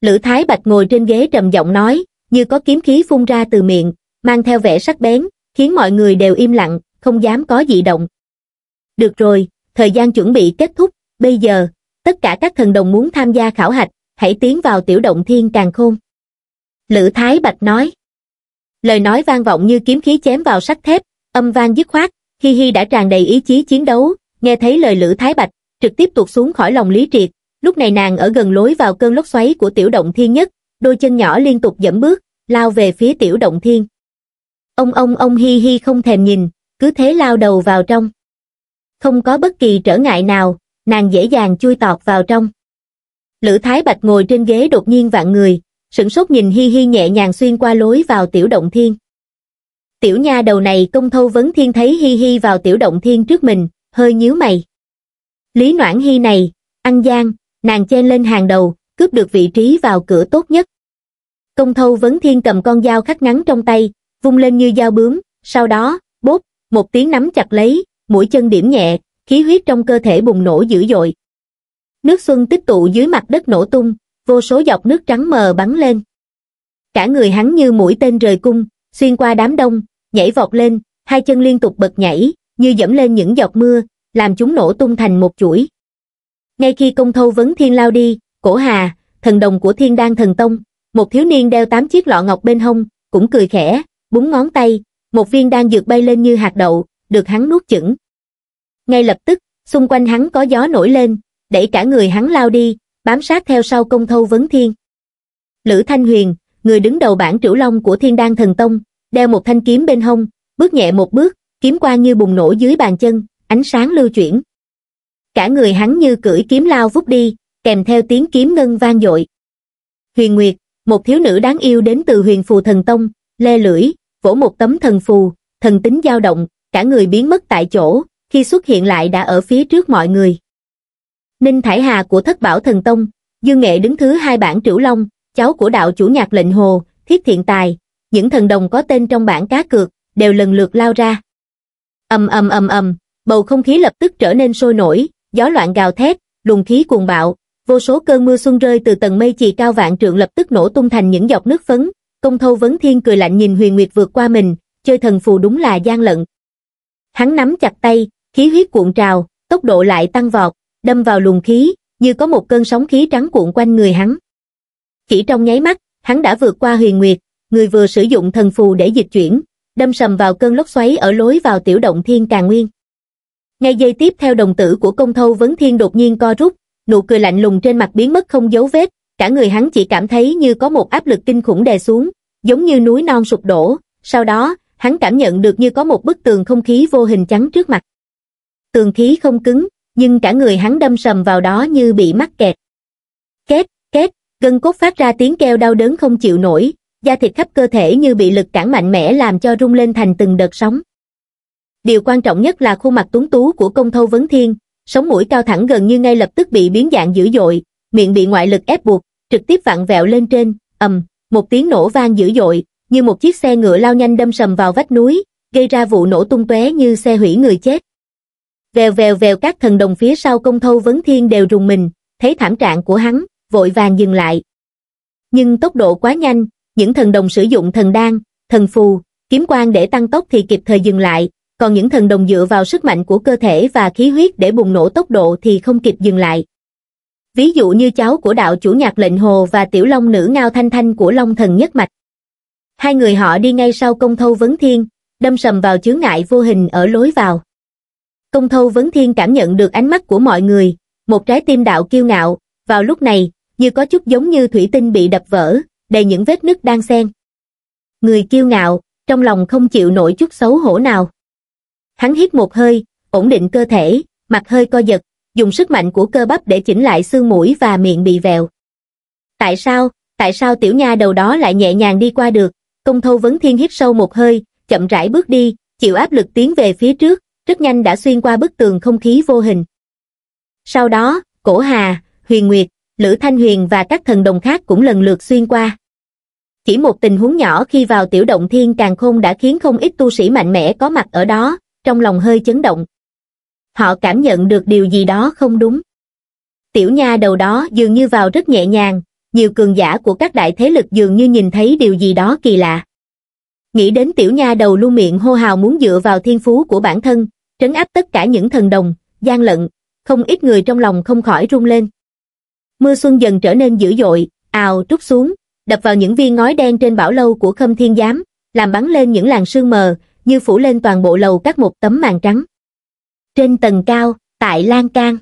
lữ thái bạch ngồi trên ghế trầm giọng nói như có kiếm khí phun ra từ miệng mang theo vẻ sắc bén khiến mọi người đều im lặng không dám có dị động được rồi thời gian chuẩn bị kết thúc bây giờ tất cả các thần đồng muốn tham gia khảo hạch hãy tiến vào tiểu động thiên càng khôn lữ thái bạch nói lời nói vang vọng như kiếm khí chém vào sắt thép âm vang dứt khoát hi hi đã tràn đầy ý chí chiến đấu nghe thấy lời lữ thái bạch trực tiếp tuột xuống khỏi lòng lý triệt lúc này nàng ở gần lối vào cơn lốc xoáy của tiểu động thiên nhất đôi chân nhỏ liên tục dẫm bước lao về phía tiểu động thiên ông ông ông hi hi không thèm nhìn cứ thế lao đầu vào trong không có bất kỳ trở ngại nào nàng dễ dàng chui tọt vào trong lữ thái bạch ngồi trên ghế đột nhiên vạn người sửng sốt nhìn hi hi nhẹ nhàng xuyên qua lối vào tiểu động thiên tiểu nha đầu này công thâu vấn thiên thấy hi hi vào tiểu động thiên trước mình hơi nhíu mày lý noãn hi này ăn gian nàng chen lên hàng đầu cướp được vị trí vào cửa tốt nhất công thâu vấn thiên cầm con dao khắc ngắn trong tay vung lên như dao bướm sau đó bốp một tiếng nắm chặt lấy mũi chân điểm nhẹ khí huyết trong cơ thể bùng nổ dữ dội nước xuân tích tụ dưới mặt đất nổ tung vô số dọc nước trắng mờ bắn lên cả người hắn như mũi tên rời cung xuyên qua đám đông nhảy vọt lên hai chân liên tục bật nhảy như dẫm lên những giọt mưa làm chúng nổ tung thành một chuỗi ngay khi công thâu vấn thiên lao đi cổ hà thần đồng của thiên đan thần tông một thiếu niên đeo tám chiếc lọ ngọc bên hông cũng cười khẽ búng ngón tay một viên đan dược bay lên như hạt đậu được hắn nuốt chửng ngay lập tức xung quanh hắn có gió nổi lên đẩy cả người hắn lao đi bám sát theo sau công thâu vấn thiên lữ thanh huyền người đứng đầu bảng trửu long của thiên đan thần tông đeo một thanh kiếm bên hông bước nhẹ một bước kiếm qua như bùng nổ dưới bàn chân ánh sáng lưu chuyển cả người hắn như cưỡi kiếm lao vút đi kèm theo tiếng kiếm ngân vang dội huyền nguyệt một thiếu nữ đáng yêu đến từ huyền phù thần tông le lưỡi vỗ một tấm thần phù thần tính dao động cả người biến mất tại chỗ khi xuất hiện lại đã ở phía trước mọi người ninh thải hà của thất bảo thần tông dương nghệ đứng thứ hai bản trửu long cháu của đạo chủ nhạc lệnh hồ thiết thiện tài những thần đồng có tên trong bảng cá cược đều lần lượt lao ra ầm ầm ầm ầm bầu không khí lập tức trở nên sôi nổi gió loạn gào thét, luồng khí cuồng bạo, vô số cơn mưa xuân rơi từ tầng mây chì cao vạn trượng lập tức nổ tung thành những giọt nước phấn, công thâu vấn thiên cười lạnh nhìn huyền nguyệt vượt qua mình, chơi thần phù đúng là gian lận. Hắn nắm chặt tay, khí huyết cuộn trào, tốc độ lại tăng vọt, đâm vào luồng khí, như có một cơn sóng khí trắng cuộn quanh người hắn. Chỉ trong nháy mắt, hắn đã vượt qua huyền nguyệt, người vừa sử dụng thần phù để dịch chuyển, đâm sầm vào cơn lốc xoáy ở lối vào tiểu động thiên càng nguyên. Ngay giây tiếp theo đồng tử của công thâu vấn thiên đột nhiên co rút, nụ cười lạnh lùng trên mặt biến mất không dấu vết, cả người hắn chỉ cảm thấy như có một áp lực kinh khủng đè xuống, giống như núi non sụp đổ, sau đó, hắn cảm nhận được như có một bức tường không khí vô hình trắng trước mặt. Tường khí không cứng, nhưng cả người hắn đâm sầm vào đó như bị mắc kẹt. Kết kết, gân cốt phát ra tiếng keo đau đớn không chịu nổi, da thịt khắp cơ thể như bị lực cản mạnh mẽ làm cho rung lên thành từng đợt sóng điều quan trọng nhất là khuôn mặt tuấn tú của công thâu vấn thiên, sống mũi cao thẳng gần như ngay lập tức bị biến dạng dữ dội, miệng bị ngoại lực ép buộc, trực tiếp vặn vẹo lên trên, ầm, một tiếng nổ vang dữ dội, như một chiếc xe ngựa lao nhanh đâm sầm vào vách núi, gây ra vụ nổ tung tóe như xe hủy người chết. Vèo vèo vèo các thần đồng phía sau công thâu vấn thiên đều rùng mình, thấy thảm trạng của hắn, vội vàng dừng lại. Nhưng tốc độ quá nhanh, những thần đồng sử dụng thần đan, thần phù, kiếm quan để tăng tốc thì kịp thời dừng lại, còn những thần đồng dựa vào sức mạnh của cơ thể và khí huyết để bùng nổ tốc độ thì không kịp dừng lại. Ví dụ như cháu của đạo chủ nhạc lệnh hồ và tiểu long nữ ngao thanh thanh của long thần nhất mạch. Hai người họ đi ngay sau công thâu vấn thiên, đâm sầm vào chướng ngại vô hình ở lối vào. Công thâu vấn thiên cảm nhận được ánh mắt của mọi người, một trái tim đạo kiêu ngạo, vào lúc này, như có chút giống như thủy tinh bị đập vỡ, đầy những vết nứt đang xen. Người kiêu ngạo, trong lòng không chịu nổi chút xấu hổ nào. Hắn hít một hơi, ổn định cơ thể, mặt hơi co giật, dùng sức mạnh của cơ bắp để chỉnh lại xương mũi và miệng bị vẹo. Tại sao, tại sao tiểu nha đầu đó lại nhẹ nhàng đi qua được? Công thâu vấn thiên hít sâu một hơi, chậm rãi bước đi, chịu áp lực tiến về phía trước, rất nhanh đã xuyên qua bức tường không khí vô hình. Sau đó, cổ hà, huyền nguyệt, lữ thanh huyền và các thần đồng khác cũng lần lượt xuyên qua. Chỉ một tình huống nhỏ khi vào tiểu động thiên càng khôn đã khiến không ít tu sĩ mạnh mẽ có mặt ở đó, trong lòng hơi chấn động. Họ cảm nhận được điều gì đó không đúng. Tiểu nha đầu đó dường như vào rất nhẹ nhàng, nhiều cường giả của các đại thế lực dường như nhìn thấy điều gì đó kỳ lạ. Nghĩ đến tiểu nha đầu luôn miệng hô hào muốn dựa vào thiên phú của bản thân, trấn áp tất cả những thần đồng, gian lận, không ít người trong lòng không khỏi rung lên. Mưa xuân dần trở nên dữ dội, ào trút xuống, đập vào những viên ngói đen trên bảo lâu của khâm thiên giám, làm bắn lên những làn sương mờ, như phủ lên toàn bộ lầu các một tấm màn trắng. Trên tầng cao, tại lan can.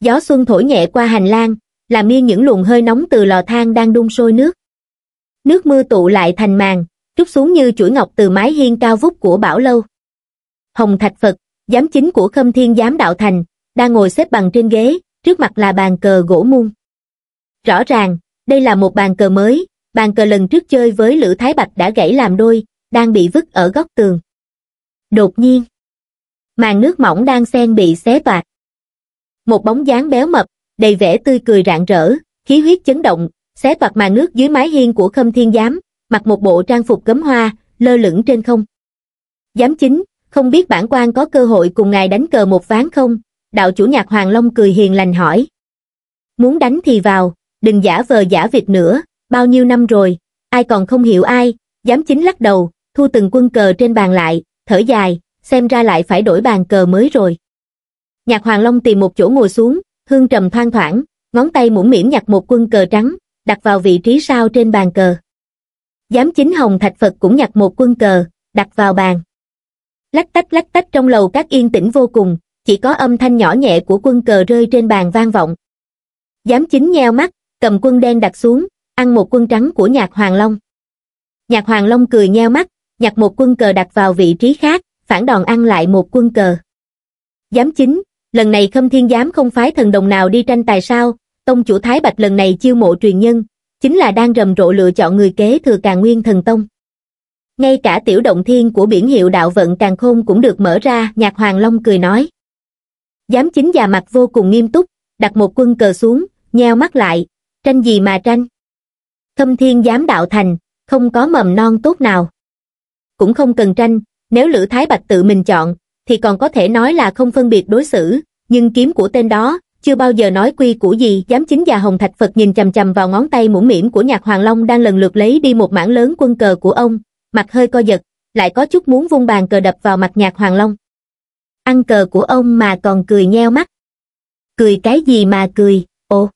Gió xuân thổi nhẹ qua hành lang, làm yên những luồng hơi nóng từ lò than đang đun sôi nước. Nước mưa tụ lại thành màn, trút xuống như chuỗi ngọc từ mái hiên cao vút của Bảo Lâu. Hồng Thạch Phật, giám chính của Khâm Thiên Giám Đạo Thành, đang ngồi xếp bằng trên ghế, trước mặt là bàn cờ gỗ mun. Rõ ràng, đây là một bàn cờ mới, bàn cờ lần trước chơi với Lữ Thái Bạch đã gãy làm đôi, đang bị vứt ở góc tường. Đột nhiên, màn nước mỏng đang xen bị xé toạc. Một bóng dáng béo mập, đầy vẻ tươi cười rạng rỡ, khí huyết chấn động, xé toạc màn nước dưới mái hiên của Khâm Thiên Giám, mặc một bộ trang phục cấm hoa, lơ lửng trên không. Giám chính, không biết bản quan có cơ hội cùng ngài đánh cờ một ván không? Đạo chủ nhạc Hoàng Long cười hiền lành hỏi. Muốn đánh thì vào, đừng giả vờ giả vịt nữa, bao nhiêu năm rồi, ai còn không hiểu ai, giám chính lắc đầu, thu từng quân cờ trên bàn lại, thở dài, xem ra lại phải đổi bàn cờ mới rồi. Nhạc Hoàng Long tìm một chỗ ngồi xuống, hương trầm thoang thoảng, ngón tay mũm mỉm nhặt một quân cờ trắng, đặt vào vị trí sao trên bàn cờ. Giám chính Hồng Thạch Phật cũng nhặt một quân cờ, đặt vào bàn. Lách tách lách tách trong lầu các yên tĩnh vô cùng, chỉ có âm thanh nhỏ nhẹ của quân cờ rơi trên bàn vang vọng. Giám chính nheo mắt, cầm quân đen đặt xuống, ăn một quân trắng của nhạc Hoàng Long. Nhạc Hoàng Long cười nheo mắt, nhặt một quân cờ đặt vào vị trí khác phản đòn ăn lại một quân cờ giám chính lần này khâm thiên giám không phái thần đồng nào đi tranh tài sao tông chủ thái bạch lần này chiêu mộ truyền nhân chính là đang rầm rộ lựa chọn người kế thừa càng nguyên thần tông ngay cả tiểu động thiên của biển hiệu đạo vận càng khôn cũng được mở ra nhạc hoàng long cười nói giám chính già mặt vô cùng nghiêm túc đặt một quân cờ xuống nheo mắt lại tranh gì mà tranh khâm thiên giám đạo thành không có mầm non tốt nào cũng không cần tranh, nếu Lữ Thái Bạch tự mình chọn, thì còn có thể nói là không phân biệt đối xử, nhưng kiếm của tên đó, chưa bao giờ nói quy của gì, dám chính già Hồng Thạch Phật nhìn chầm chầm vào ngón tay mũm mỉm của nhạc Hoàng Long đang lần lượt lấy đi một mảng lớn quân cờ của ông, mặt hơi co giật, lại có chút muốn vung bàn cờ đập vào mặt nhạc Hoàng Long. Ăn cờ của ông mà còn cười nheo mắt. Cười cái gì mà cười, ồ.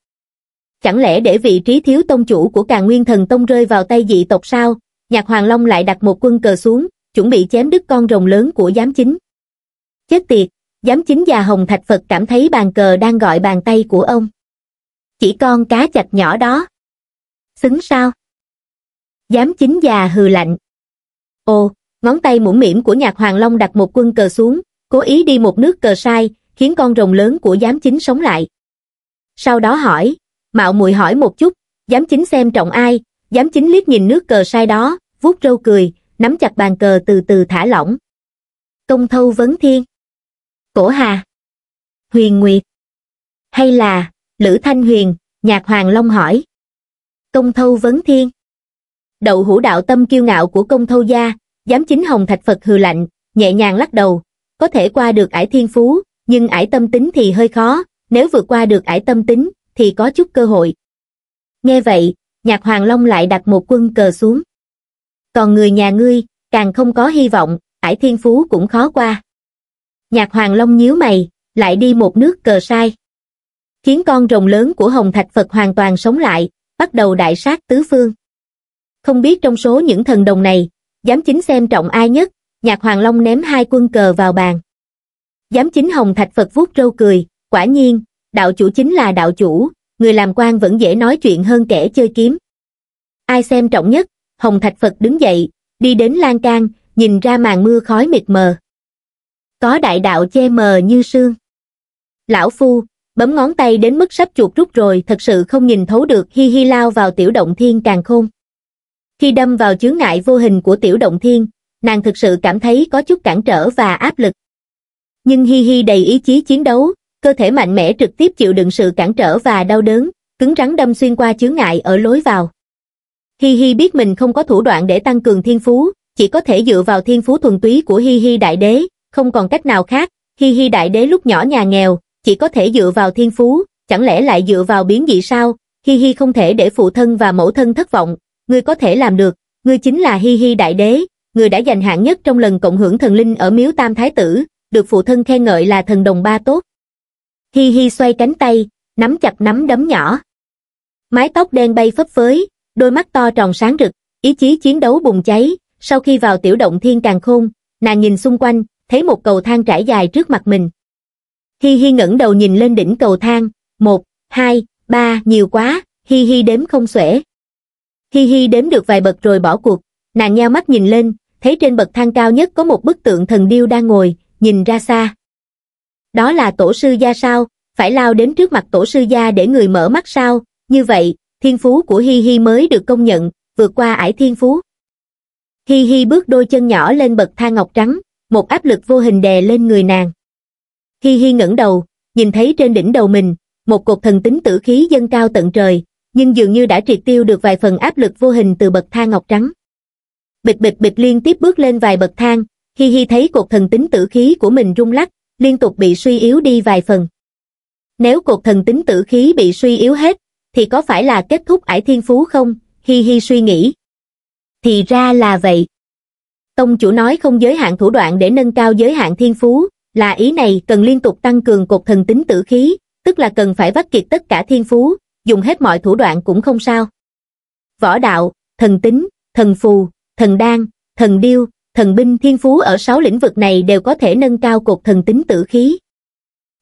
Chẳng lẽ để vị trí thiếu tông chủ của càng nguyên thần tông rơi vào tay dị tộc sao, Nhạc Hoàng Long lại đặt một quân cờ xuống, chuẩn bị chém đứt con rồng lớn của giám chính. Chết tiệt, giám chính già Hồng Thạch Phật cảm thấy bàn cờ đang gọi bàn tay của ông. Chỉ con cá chạch nhỏ đó. Xứng sao? Giám chính già hừ lạnh. Ồ, ngón tay mũm mỉm của nhạc Hoàng Long đặt một quân cờ xuống, cố ý đi một nước cờ sai, khiến con rồng lớn của giám chính sống lại. Sau đó hỏi, mạo muội hỏi một chút, giám chính xem trọng ai, giám chính liếc nhìn nước cờ sai đó, vuốt râu cười, nắm chặt bàn cờ từ từ thả lỏng. Công thâu vấn thiên. Cổ hà. Huyền Nguyệt. Hay là, Lữ Thanh Huyền, Nhạc Hoàng Long hỏi. Công thâu vấn thiên. Đậu Hủ đạo tâm kiêu ngạo của công thâu gia, dám chính hồng thạch Phật hừ lạnh, nhẹ nhàng lắc đầu. Có thể qua được ải thiên phú, nhưng ải tâm tính thì hơi khó, nếu vượt qua được ải tâm tính, thì có chút cơ hội. Nghe vậy, Nhạc Hoàng Long lại đặt một quân cờ xuống còn người nhà ngươi, càng không có hy vọng, ải thiên phú cũng khó qua. Nhạc Hoàng Long nhíu mày, lại đi một nước cờ sai. Khiến con rồng lớn của Hồng Thạch Phật hoàn toàn sống lại, bắt đầu đại sát tứ phương. Không biết trong số những thần đồng này, dám chính xem trọng ai nhất, Nhạc Hoàng Long ném hai quân cờ vào bàn. Giám chính Hồng Thạch Phật vuốt râu cười, quả nhiên, đạo chủ chính là đạo chủ, người làm quan vẫn dễ nói chuyện hơn kẻ chơi kiếm. Ai xem trọng nhất, Hồng Thạch Phật đứng dậy, đi đến lan can, nhìn ra màn mưa khói mịt mờ. Có đại đạo che mờ như sương. Lão Phu, bấm ngón tay đến mức sắp chuột rút rồi thật sự không nhìn thấu được hi hi lao vào tiểu động thiên càng khôn. Khi đâm vào chướng ngại vô hình của tiểu động thiên, nàng thực sự cảm thấy có chút cản trở và áp lực. Nhưng hi hi đầy ý chí chiến đấu, cơ thể mạnh mẽ trực tiếp chịu đựng sự cản trở và đau đớn, cứng rắn đâm xuyên qua chướng ngại ở lối vào. Hi Hi biết mình không có thủ đoạn để tăng cường thiên phú, chỉ có thể dựa vào thiên phú thuần túy của Hi Hi Đại Đế, không còn cách nào khác. Hi Hi Đại Đế lúc nhỏ nhà nghèo, chỉ có thể dựa vào thiên phú, chẳng lẽ lại dựa vào biến dị sao? Hi Hi không thể để phụ thân và mẫu thân thất vọng, ngươi có thể làm được, ngươi chính là Hi Hi Đại Đế, người đã giành hạng nhất trong lần cộng hưởng thần linh ở miếu Tam Thái Tử, được phụ thân khen ngợi là thần đồng ba tốt. Hi Hi xoay cánh tay, nắm chặt nắm đấm nhỏ. Mái tóc đen bay phấp phới, đôi mắt to tròn sáng rực, ý chí chiến đấu bùng cháy, sau khi vào tiểu động thiên càng khôn, nàng nhìn xung quanh, thấy một cầu thang trải dài trước mặt mình. Hi Hi ngẩng đầu nhìn lên đỉnh cầu thang, một, hai, ba, nhiều quá, Hi Hi đếm không xuể. Hi Hi đếm được vài bậc rồi bỏ cuộc, nàng nheo mắt nhìn lên, thấy trên bậc thang cao nhất có một bức tượng thần điêu đang ngồi, nhìn ra xa. Đó là tổ sư gia sao, phải lao đến trước mặt tổ sư gia để người mở mắt sao, như vậy, thiên phú của hi hi mới được công nhận vượt qua ải thiên phú hi hi bước đôi chân nhỏ lên bậc thang ngọc trắng một áp lực vô hình đè lên người nàng hi hi ngẩng đầu nhìn thấy trên đỉnh đầu mình một cột thần tính tử khí dâng cao tận trời nhưng dường như đã triệt tiêu được vài phần áp lực vô hình từ bậc thang ngọc trắng bịch bịch bịch liên tiếp bước lên vài bậc thang hi hi thấy cột thần tính tử khí của mình rung lắc liên tục bị suy yếu đi vài phần nếu cột thần tính tử khí bị suy yếu hết thì có phải là kết thúc ải thiên phú không? Hi hi suy nghĩ. Thì ra là vậy. Tông chủ nói không giới hạn thủ đoạn để nâng cao giới hạn thiên phú, là ý này cần liên tục tăng cường cột thần tính tử khí, tức là cần phải vắt kiệt tất cả thiên phú, dùng hết mọi thủ đoạn cũng không sao. Võ đạo, thần tính, thần phù, thần đan, thần điêu, thần binh thiên phú ở sáu lĩnh vực này đều có thể nâng cao cột thần tính tử khí.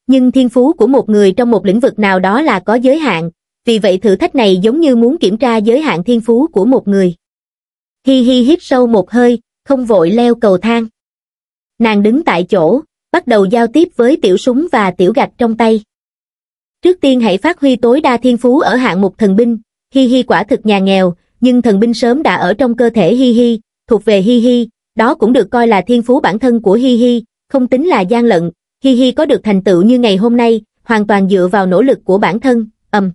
Nhưng thiên phú của một người trong một lĩnh vực nào đó là có giới hạn, vì vậy thử thách này giống như muốn kiểm tra giới hạn thiên phú của một người. Hi hi hít sâu một hơi, không vội leo cầu thang. Nàng đứng tại chỗ, bắt đầu giao tiếp với tiểu súng và tiểu gạch trong tay. Trước tiên hãy phát huy tối đa thiên phú ở hạng mục thần binh, Hi hi quả thực nhà nghèo, nhưng thần binh sớm đã ở trong cơ thể Hi hi, thuộc về Hi hi, đó cũng được coi là thiên phú bản thân của Hi hi, không tính là gian lận, Hi hi có được thành tựu như ngày hôm nay, hoàn toàn dựa vào nỗ lực của bản thân, ầm. Um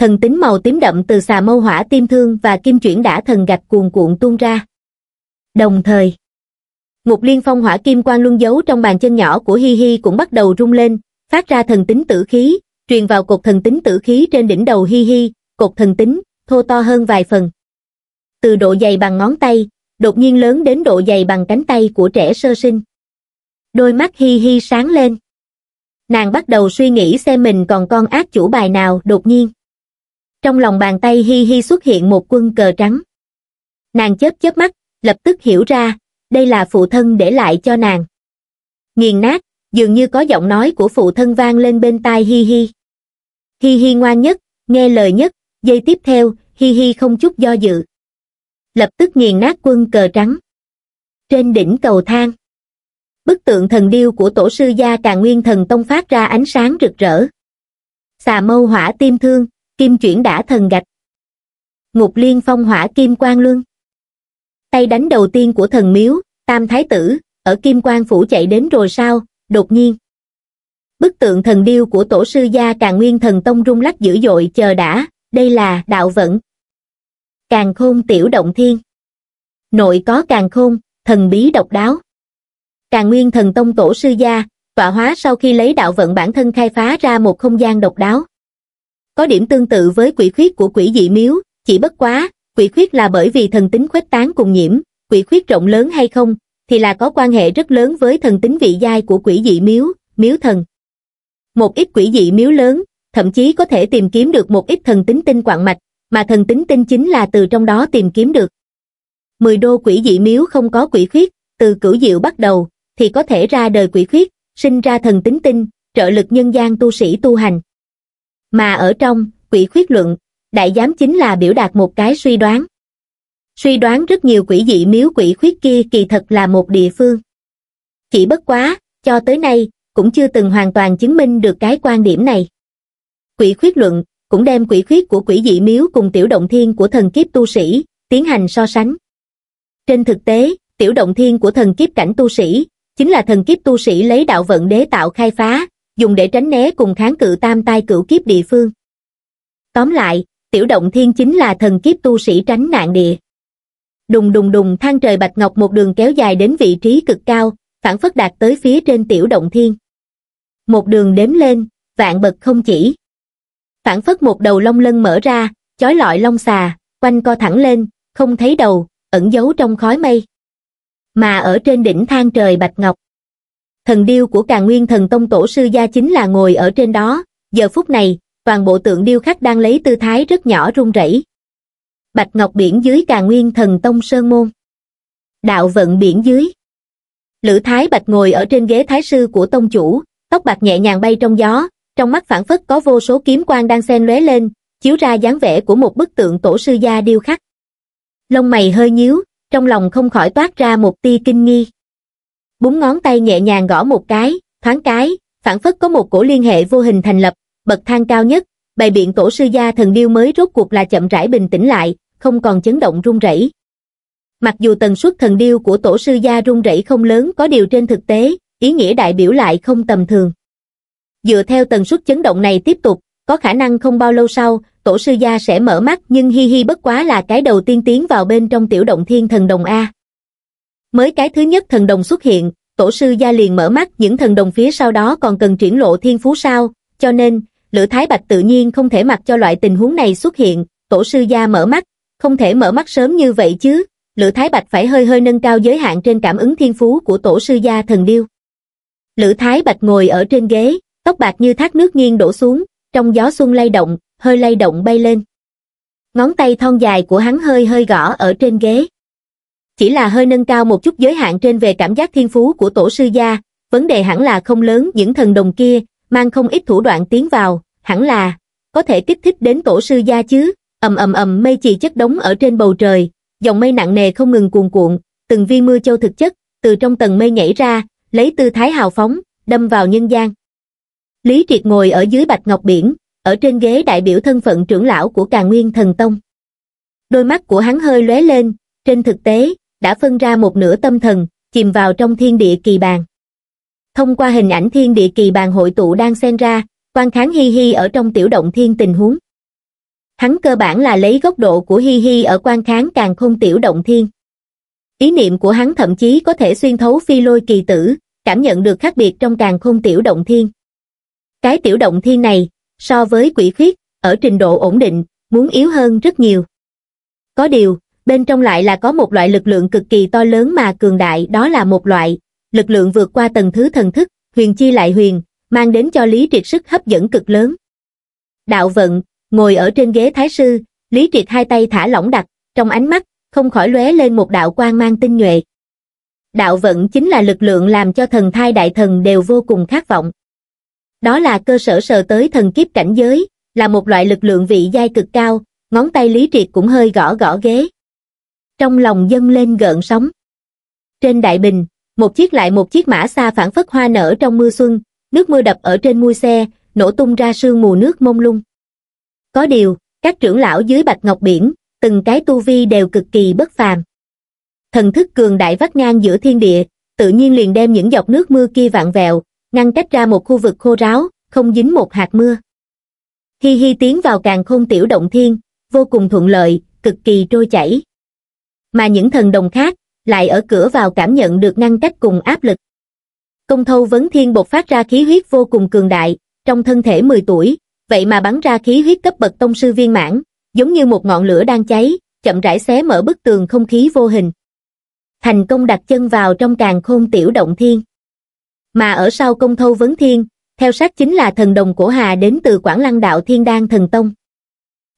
thần tính màu tím đậm từ xà mâu hỏa tiêm thương và kim chuyển đã thần gạch cuồn cuộn tuôn ra đồng thời ngục liên phong hỏa kim quang luân giấu trong bàn chân nhỏ của hi hi cũng bắt đầu rung lên phát ra thần tính tử khí truyền vào cột thần tính tử khí trên đỉnh đầu hi hi cột thần tính thô to hơn vài phần từ độ dày bằng ngón tay đột nhiên lớn đến độ dày bằng cánh tay của trẻ sơ sinh đôi mắt hi hi sáng lên nàng bắt đầu suy nghĩ xem mình còn con ác chủ bài nào đột nhiên trong lòng bàn tay hi hi xuất hiện một quân cờ trắng nàng chớp chớp mắt lập tức hiểu ra đây là phụ thân để lại cho nàng nghiền nát dường như có giọng nói của phụ thân vang lên bên tai hi hi hi hi ngoan nhất nghe lời nhất dây tiếp theo hi hi không chút do dự lập tức nghiền nát quân cờ trắng trên đỉnh cầu thang bức tượng thần điêu của tổ sư gia càng nguyên thần tông phát ra ánh sáng rực rỡ xà mâu hỏa tim thương kim chuyển đã thần gạch ngục liên phong hỏa kim quang luân tay đánh đầu tiên của thần miếu tam thái tử ở kim quang phủ chạy đến rồi sao đột nhiên bức tượng thần điêu của tổ sư gia càng nguyên thần tông rung lắc dữ dội chờ đã đây là đạo vận càng khôn tiểu động thiên nội có càng khôn thần bí độc đáo càng nguyên thần tông tổ sư gia tọa hóa sau khi lấy đạo vận bản thân khai phá ra một không gian độc đáo có điểm tương tự với quỷ khuyết của quỷ dị miếu, chỉ bất quá, quỷ khuyết là bởi vì thần tính khuếch tán cùng nhiễm, quỷ khuyết rộng lớn hay không, thì là có quan hệ rất lớn với thần tính vị giai của quỷ dị miếu, miếu thần. Một ít quỷ dị miếu lớn, thậm chí có thể tìm kiếm được một ít thần tính tinh quạng mạch, mà thần tính tinh chính là từ trong đó tìm kiếm được. Mười đô quỷ dị miếu không có quỷ khuyết, từ cửu diệu bắt đầu, thì có thể ra đời quỷ khuyết, sinh ra thần tính tinh, trợ lực nhân gian tu sĩ tu hành mà ở trong quỷ khuyết luận, đại giám chính là biểu đạt một cái suy đoán. Suy đoán rất nhiều quỷ dị miếu quỷ khuyết kia kỳ thật là một địa phương. Chỉ bất quá, cho tới nay, cũng chưa từng hoàn toàn chứng minh được cái quan điểm này. Quỷ khuyết luận cũng đem quỷ khuyết của quỷ dị miếu cùng tiểu động thiên của thần kiếp tu sĩ tiến hành so sánh. Trên thực tế, tiểu động thiên của thần kiếp cảnh tu sĩ chính là thần kiếp tu sĩ lấy đạo vận đế tạo khai phá, dùng để tránh né cùng kháng cự tam tai cửu kiếp địa phương tóm lại tiểu động thiên chính là thần kiếp tu sĩ tránh nạn địa đùng đùng đùng thang trời bạch ngọc một đường kéo dài đến vị trí cực cao phản phất đạt tới phía trên tiểu động thiên một đường đếm lên vạn bậc không chỉ phản phất một đầu long lân mở ra chói lọi long xà quanh co thẳng lên không thấy đầu ẩn giấu trong khói mây mà ở trên đỉnh thang trời bạch ngọc thần điêu của càng nguyên thần tông tổ sư gia chính là ngồi ở trên đó, giờ phút này, toàn bộ tượng điêu khắc đang lấy tư thái rất nhỏ run rẩy. Bạch Ngọc Biển dưới càng nguyên thần tông sơn môn. Đạo vận biển dưới. Lữ Thái Bạch ngồi ở trên ghế thái sư của tông chủ, tóc bạc nhẹ nhàng bay trong gió, trong mắt phản phất có vô số kiếm quang đang xen lóe lên, chiếu ra dáng vẻ của một bức tượng tổ sư gia điêu khắc. Lông mày hơi nhíu, trong lòng không khỏi toát ra một tia kinh nghi. Búng ngón tay nhẹ nhàng gõ một cái, thoáng cái, phản phất có một cổ liên hệ vô hình thành lập, bậc thang cao nhất, bày biện tổ sư gia thần điêu mới rốt cuộc là chậm rãi bình tĩnh lại, không còn chấn động rung rẩy. Mặc dù tần suất thần điêu của tổ sư gia rung rẩy không lớn có điều trên thực tế, ý nghĩa đại biểu lại không tầm thường. Dựa theo tần suất chấn động này tiếp tục, có khả năng không bao lâu sau, tổ sư gia sẽ mở mắt nhưng hi hi bất quá là cái đầu tiên tiến vào bên trong tiểu động thiên thần đồng A. Mới cái thứ nhất thần đồng xuất hiện, tổ sư gia liền mở mắt những thần đồng phía sau đó còn cần triển lộ thiên phú sao, cho nên, lửa thái bạch tự nhiên không thể mặc cho loại tình huống này xuất hiện, tổ sư gia mở mắt, không thể mở mắt sớm như vậy chứ, lửa thái bạch phải hơi hơi nâng cao giới hạn trên cảm ứng thiên phú của tổ sư gia thần điêu. Lữ Thái Bạch ngồi ở trên ghế, tóc bạc như thác nước nghiêng đổ xuống, trong gió xuân lay động, hơi lay động bay lên. Ngón tay thon dài của hắn hơi hơi gõ ở trên ghế chỉ là hơi nâng cao một chút giới hạn trên về cảm giác thiên phú của tổ sư gia, vấn đề hẳn là không lớn những thần đồng kia, mang không ít thủ đoạn tiến vào, hẳn là có thể kích thích đến tổ sư gia chứ, ầm ầm ầm mây chì chất đống ở trên bầu trời, dòng mây nặng nề không ngừng cuồn cuộn, từng viên mưa châu thực chất, từ trong tầng mây nhảy ra, lấy tư thái hào phóng, đâm vào nhân gian. Lý Triệt ngồi ở dưới bạch ngọc biển, ở trên ghế đại biểu thân phận trưởng lão của Càn Nguyên Thần Tông. Đôi mắt của hắn hơi lóe lên, trên thực tế, đã phân ra một nửa tâm thần, chìm vào trong thiên địa kỳ bàn. Thông qua hình ảnh thiên địa kỳ bàn hội tụ đang xen ra, quan kháng hi hi ở trong tiểu động thiên tình huống. Hắn cơ bản là lấy góc độ của hi hi ở quan kháng càng không tiểu động thiên. Ý niệm của hắn thậm chí có thể xuyên thấu phi lôi kỳ tử, cảm nhận được khác biệt trong càng không tiểu động thiên. Cái tiểu động thiên này, so với quỷ khuyết, ở trình độ ổn định, muốn yếu hơn rất nhiều. Có điều, bên trong lại là có một loại lực lượng cực kỳ to lớn mà cường đại đó là một loại lực lượng vượt qua tầng thứ thần thức, huyền chi lại huyền, mang đến cho Lý Triệt sức hấp dẫn cực lớn. Đạo vận, ngồi ở trên ghế thái sư, Lý Triệt hai tay thả lỏng đặt, trong ánh mắt, không khỏi lóe lên một đạo quang mang tinh nhuệ. Đạo vận chính là lực lượng làm cho thần thai đại thần đều vô cùng khát vọng. Đó là cơ sở sờ tới thần kiếp cảnh giới, là một loại lực lượng vị giai cực cao, ngón tay Lý Triệt cũng hơi gõ gõ ghế trong lòng dâng lên gợn sóng. Trên đại bình, một chiếc lại một chiếc mã xa phản phất hoa nở trong mưa xuân, nước mưa đập ở trên mui xe, nổ tung ra sương mù nước mông lung. Có điều, các trưởng lão dưới bạch ngọc biển, từng cái tu vi đều cực kỳ bất phàm. Thần thức cường đại vắt ngang giữa thiên địa, tự nhiên liền đem những giọt nước mưa kia vạn vẹo, ngăn cách ra một khu vực khô ráo, không dính một hạt mưa. Hi hi tiến vào càng khôn tiểu động thiên, vô cùng thuận lợi, cực kỳ trôi chảy mà những thần đồng khác lại ở cửa vào cảm nhận được ngăn cách cùng áp lực. Công thâu vấn thiên bột phát ra khí huyết vô cùng cường đại, trong thân thể 10 tuổi, vậy mà bắn ra khí huyết cấp bậc tông sư viên mãn, giống như một ngọn lửa đang cháy, chậm rãi xé mở bức tường không khí vô hình. Thành công đặt chân vào trong càng khôn tiểu động thiên. Mà ở sau công thâu vấn thiên, theo sát chính là thần đồng của hà đến từ Quảng Lăng Đạo Thiên Đan Thần Tông.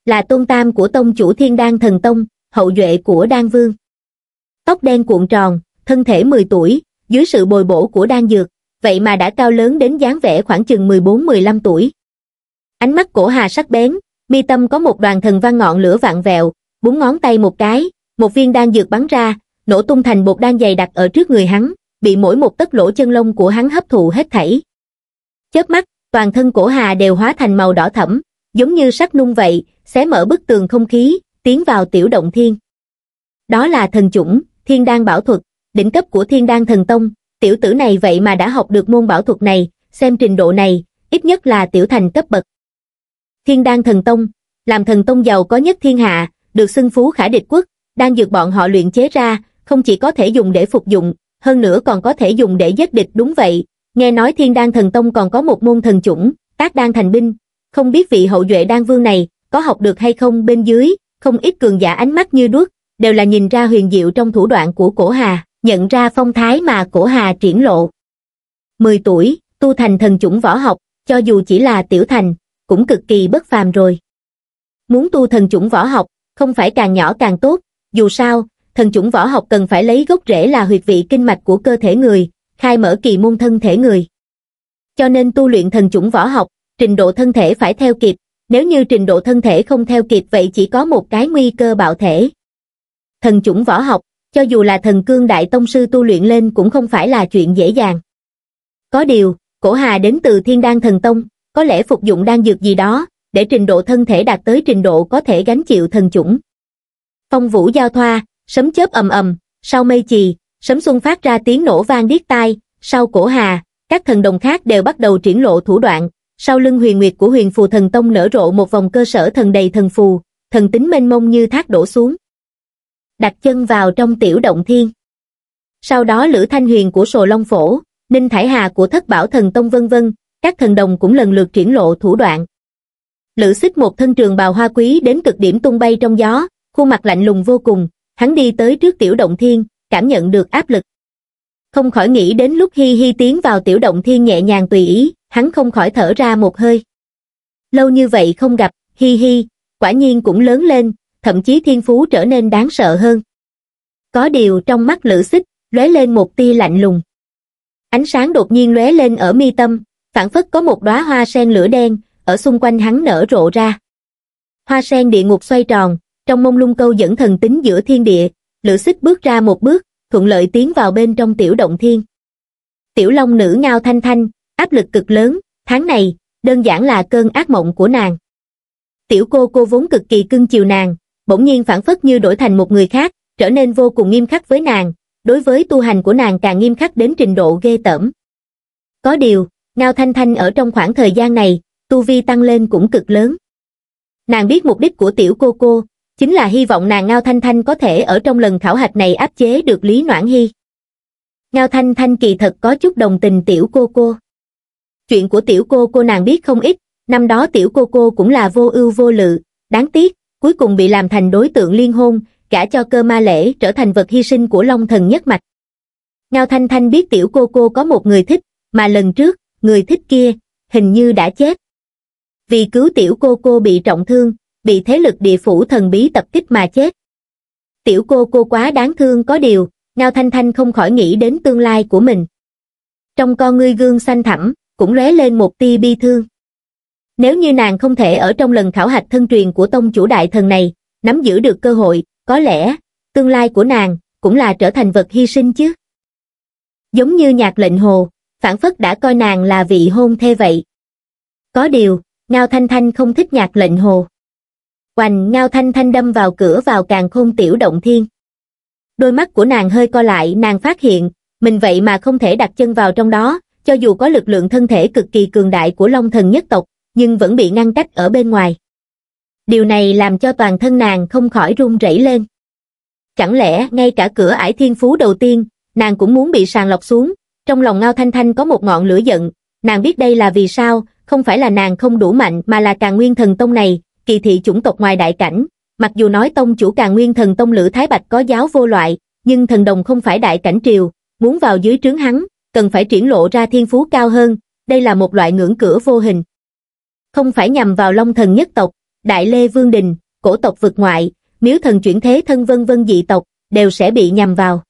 Là tôn tam của tông chủ Thiên Đan Thần Tông, hậu duệ của Đan Vương. Tóc đen cuộn tròn, thân thể 10 tuổi, dưới sự bồi bổ của Đan Dược, vậy mà đã cao lớn đến dáng vẻ khoảng chừng 14-15 tuổi. Ánh mắt cổ hà sắc bén, mi tâm có một đoàn thần văn ngọn lửa vạn vẹo, búng ngón tay một cái, một viên đan dược bắn ra, nổ tung thành bột đan dày đặt ở trước người hắn, bị mỗi một tấc lỗ chân lông của hắn hấp thụ hết thảy. Chớp mắt, toàn thân cổ hà đều hóa thành màu đỏ thẫm, giống như sắc nung vậy, xé mở bức tường không khí, tiến vào tiểu động thiên. Đó là thần chủng, thiên đan bảo thuật, đỉnh cấp của thiên đan thần tông, tiểu tử này vậy mà đã học được môn bảo thuật này, xem trình độ này, ít nhất là tiểu thành cấp bậc. Thiên đan thần tông, làm thần tông giàu có nhất thiên hạ, được xưng phú khả địch quốc, đang dược bọn họ luyện chế ra, không chỉ có thể dùng để phục dụng, hơn nữa còn có thể dùng để giết địch đúng vậy. Nghe nói thiên đan thần tông còn có một môn thần chủng, tác đan thành binh, không biết vị hậu duệ đan vương này có học được hay không bên dưới, không ít cường giả ánh mắt như đuốc, đều là nhìn ra huyền diệu trong thủ đoạn của cổ hà, nhận ra phong thái mà cổ hà triển lộ. 10 tuổi, tu thành thần chủng võ học, cho dù chỉ là tiểu thành, cũng cực kỳ bất phàm rồi. Muốn tu thần chủng võ học, không phải càng nhỏ càng tốt, dù sao, thần chủng võ học cần phải lấy gốc rễ là huyệt vị kinh mạch của cơ thể người, khai mở kỳ môn thân thể người. Cho nên tu luyện thần chủng võ học, trình độ thân thể phải theo kịp, nếu như trình độ thân thể không theo kịp vậy chỉ có một cái nguy cơ bạo thể. Thần chủng võ học, cho dù là thần cương đại tông sư tu luyện lên cũng không phải là chuyện dễ dàng. Có điều, cổ hà đến từ thiên đan thần tông, có lẽ phục dụng đan dược gì đó, để trình độ thân thể đạt tới trình độ có thể gánh chịu thần chủng. Phong vũ giao thoa, sấm chớp ầm ầm, sau mây chì, sấm xuân phát ra tiếng nổ vang điếc tai, sau cổ hà, các thần đồng khác đều bắt đầu triển lộ thủ đoạn, sau lưng huyền nguyệt của huyền phù thần tông nở rộ một vòng cơ sở thần đầy thần phù, thần tính mênh mông như thác đổ xuống. Đặt chân vào trong tiểu động thiên. Sau đó Lữ Thanh Huyền của Sồ Long Phổ, Ninh Thải Hà của Thất Bảo Thần Tông vân vân, các thần đồng cũng lần lượt triển lộ thủ đoạn. Lữ xích một thân trường bào hoa quý đến cực điểm tung bay trong gió, khuôn mặt lạnh lùng vô cùng, hắn đi tới trước tiểu động thiên, cảm nhận được áp lực. Không khỏi nghĩ đến lúc Hi Hi tiến vào tiểu động thiên nhẹ nhàng tùy ý, hắn không khỏi thở ra một hơi. Lâu như vậy không gặp, hi hi, quả nhiên cũng lớn lên, thậm chí thiên phú trở nên đáng sợ hơn. Có điều trong mắt lữ xích, lóe lên một tia lạnh lùng. Ánh sáng đột nhiên lóe lên ở mi tâm, phản phất có một đóa hoa sen lửa đen, ở xung quanh hắn nở rộ ra. Hoa sen địa ngục xoay tròn, trong mông lung câu dẫn thần tính giữa thiên địa, lữ xích bước ra một bước, thuận lợi tiến vào bên trong tiểu động thiên. Tiểu long nữ ngao thanh thanh, áp lực cực lớn tháng này đơn giản là cơn ác mộng của nàng tiểu cô cô vốn cực kỳ cưng chiều nàng bỗng nhiên phản phất như đổi thành một người khác trở nên vô cùng nghiêm khắc với nàng đối với tu hành của nàng càng nghiêm khắc đến trình độ ghê tởm có điều ngao thanh thanh ở trong khoảng thời gian này tu vi tăng lên cũng cực lớn nàng biết mục đích của tiểu cô cô chính là hy vọng nàng Ngao Thanh Thanh có thể ở trong lần khảo hạch này áp chế được Lý Noãn Hy. Ngao Thanh Thanh kỳ thật có chút đồng tình tiểu cô cô chuyện của tiểu cô cô nàng biết không ít, năm đó tiểu cô cô cũng là vô ưu vô lự, đáng tiếc, cuối cùng bị làm thành đối tượng liên hôn, gả cho cơ ma lễ trở thành vật hy sinh của Long thần nhất mạch. Ngao Thanh Thanh biết tiểu cô cô có một người thích, mà lần trước, người thích kia, hình như đã chết. Vì cứu tiểu cô cô bị trọng thương, bị thế lực địa phủ thần bí tập kích mà chết. Tiểu cô cô quá đáng thương có điều, Ngao Thanh Thanh không khỏi nghĩ đến tương lai của mình. Trong con ngươi gương xanh thẳm, cũng lóe lên một tia bi thương. Nếu như nàng không thể ở trong lần khảo hạch thân truyền của tông chủ đại thần này, nắm giữ được cơ hội, có lẽ, tương lai của nàng, cũng là trở thành vật hy sinh chứ. Giống như nhạc lệnh hồ, phản phất đã coi nàng là vị hôn thê vậy. Có điều, Ngao Thanh Thanh không thích nhạc lệnh hồ. Oành Ngao Thanh Thanh đâm vào cửa vào càng khôn tiểu động thiên. Đôi mắt của nàng hơi co lại, nàng phát hiện, mình vậy mà không thể đặt chân vào trong đó, cho dù có lực lượng thân thể cực kỳ cường đại của Long thần nhất tộc, nhưng vẫn bị ngăn cách ở bên ngoài. Điều này làm cho toàn thân nàng không khỏi run rẩy lên. Chẳng lẽ ngay cả cửa ải thiên phú đầu tiên, nàng cũng muốn bị sàng lọc xuống, trong lòng Ngao Thanh Thanh có một ngọn lửa giận, nàng biết đây là vì sao, không phải là nàng không đủ mạnh mà là càng nguyên thần tông này, kỳ thị chủng tộc ngoài đại cảnh. Mặc dù nói tông chủ càng nguyên thần tông Lữ Thái Bạch có giáo vô loại, nhưng thần đồng không phải đại cảnh triều, muốn vào dưới trướng hắn, cần phải triển lộ ra thiên phú cao hơn, đây là một loại ngưỡng cửa vô hình. Không phải nhằm vào long thần nhất tộc, đại lê vương đình, cổ tộc vực ngoại, miếu thần chuyển thế thân vân vân dị tộc, đều sẽ bị nhằm vào.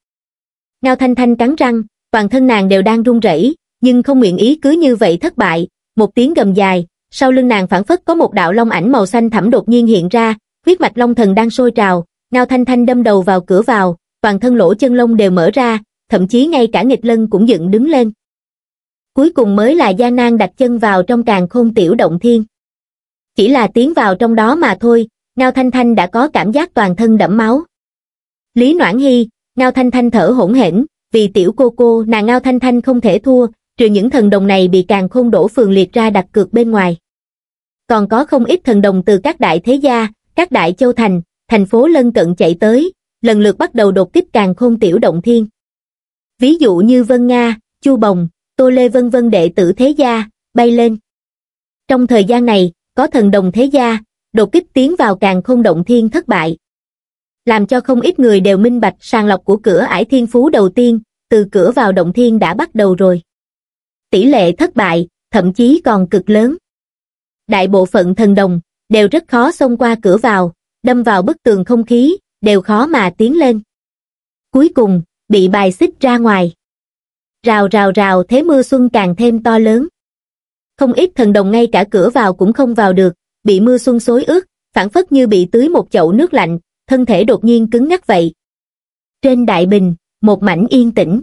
Ngao Thanh Thanh cắn răng, toàn thân nàng đều đang run rẩy, nhưng không nguyện ý cứ như vậy thất bại, một tiếng gầm dài, sau lưng nàng phản phất có một đạo long ảnh màu xanh thẳm đột nhiên hiện ra, huyết mạch long thần đang sôi trào, Ngao Thanh Thanh đâm đầu vào cửa vào, toàn thân lỗ chân lông đều mở ra, thậm chí ngay cả nghịch lân cũng dựng đứng lên. Cuối cùng mới là Gia Nan đặt chân vào trong càng khôn tiểu động thiên. Chỉ là tiến vào trong đó mà thôi, Ngao Thanh Thanh đã có cảm giác toàn thân đẫm máu. Lý Noãn Hy, Ngao Thanh Thanh thở hổn hển, vì tiểu cô cô nàng Ngao Thanh Thanh không thể thua, trừ những thần đồng này bị càng khôn đổ phường liệt ra đặt cược bên ngoài. Còn có không ít thần đồng từ các đại thế gia, các đại châu thành, thành phố lân cận chạy tới, lần lượt bắt đầu đột kích càng khôn tiểu động thiên ví dụ như Vân Nga, Chu Bồng, Tô Lê vân vân đệ tử thế gia, bay lên. Trong thời gian này, có thần đồng thế gia, đột kích tiến vào càng không động thiên thất bại. Làm cho không ít người đều minh bạch sàng lọc của cửa ải thiên phú đầu tiên, từ cửa vào động thiên đã bắt đầu rồi. Tỷ lệ thất bại, thậm chí còn cực lớn. Đại bộ phận thần đồng, đều rất khó xông qua cửa vào, đâm vào bức tường không khí, đều khó mà tiến lên. Cuối cùng, bị bài xích ra ngoài. Rào rào rào thế mưa xuân càng thêm to lớn. Không ít thần đồng ngay cả cửa vào cũng không vào được, bị mưa xuân xối ướt, phản phất như bị tưới một chậu nước lạnh, thân thể đột nhiên cứng ngắc vậy. Trên đại bình, một mảnh yên tĩnh.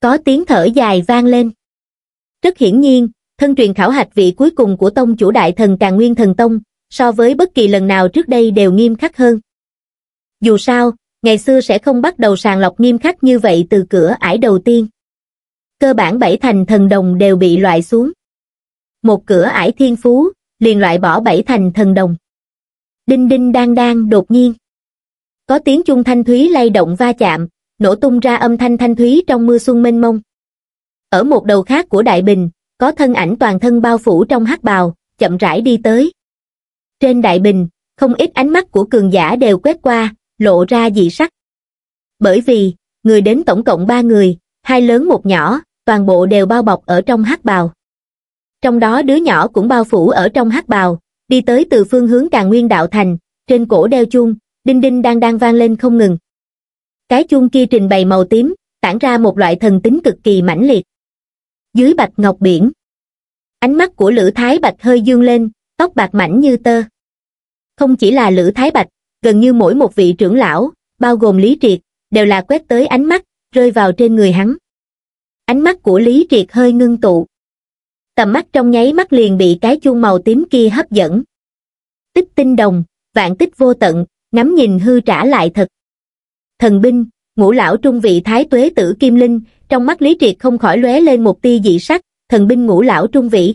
Có tiếng thở dài vang lên. Rất hiển nhiên, thân truyền khảo hạch vị cuối cùng của tông chủ đại thần Càng Nguyên Thần Tông, so với bất kỳ lần nào trước đây đều nghiêm khắc hơn. Dù sao, ngày xưa sẽ không bắt đầu sàng lọc nghiêm khắc như vậy từ cửa ải đầu tiên. Cơ bản bảy thành thần đồng đều bị loại xuống. Một cửa ải thiên phú, liền loại bỏ bảy thành thần đồng. Đinh đinh đang đang đột nhiên. Có tiếng chung thanh thúy lay động va chạm, nổ tung ra âm thanh thanh thúy trong mưa xuân mênh mông. Ở một đầu khác của Đại Bình, có thân ảnh toàn thân bao phủ trong hắc bào, chậm rãi đi tới. Trên Đại Bình, không ít ánh mắt của cường giả đều quét qua, lộ ra dị sắc. Bởi vì, người đến tổng cộng ba người, hai lớn một nhỏ, toàn bộ đều bao bọc ở trong hắc bào. Trong đó đứa nhỏ cũng bao phủ ở trong hắc bào, đi tới từ phương hướng càng nguyên đạo thành, trên cổ đeo chuông, đinh đinh đang đang vang lên không ngừng. Cái chuông kia trình bày màu tím, tản ra một loại thần tính cực kỳ mãnh liệt. Dưới bạch ngọc biển, ánh mắt của Lữ Thái Bạch hơi dương lên, tóc bạc mảnh như tơ. Không chỉ là Lữ Thái Bạch, gần như mỗi một vị trưởng lão, bao gồm Lý Triệt, đều là quét tới ánh mắt, rơi vào trên người hắn. Ánh mắt của Lý Triệt hơi ngưng tụ. Tầm mắt trong nháy mắt liền bị cái chuông màu tím kia hấp dẫn. Tích tinh đồng, vạn tích vô tận, ngắm nhìn hư trả lại thật. Thần binh, ngũ lão trung vị thái tuế tử Kim Linh, trong mắt Lý Triệt không khỏi lóe lên một tia dị sắc, thần binh ngũ lão trung vị.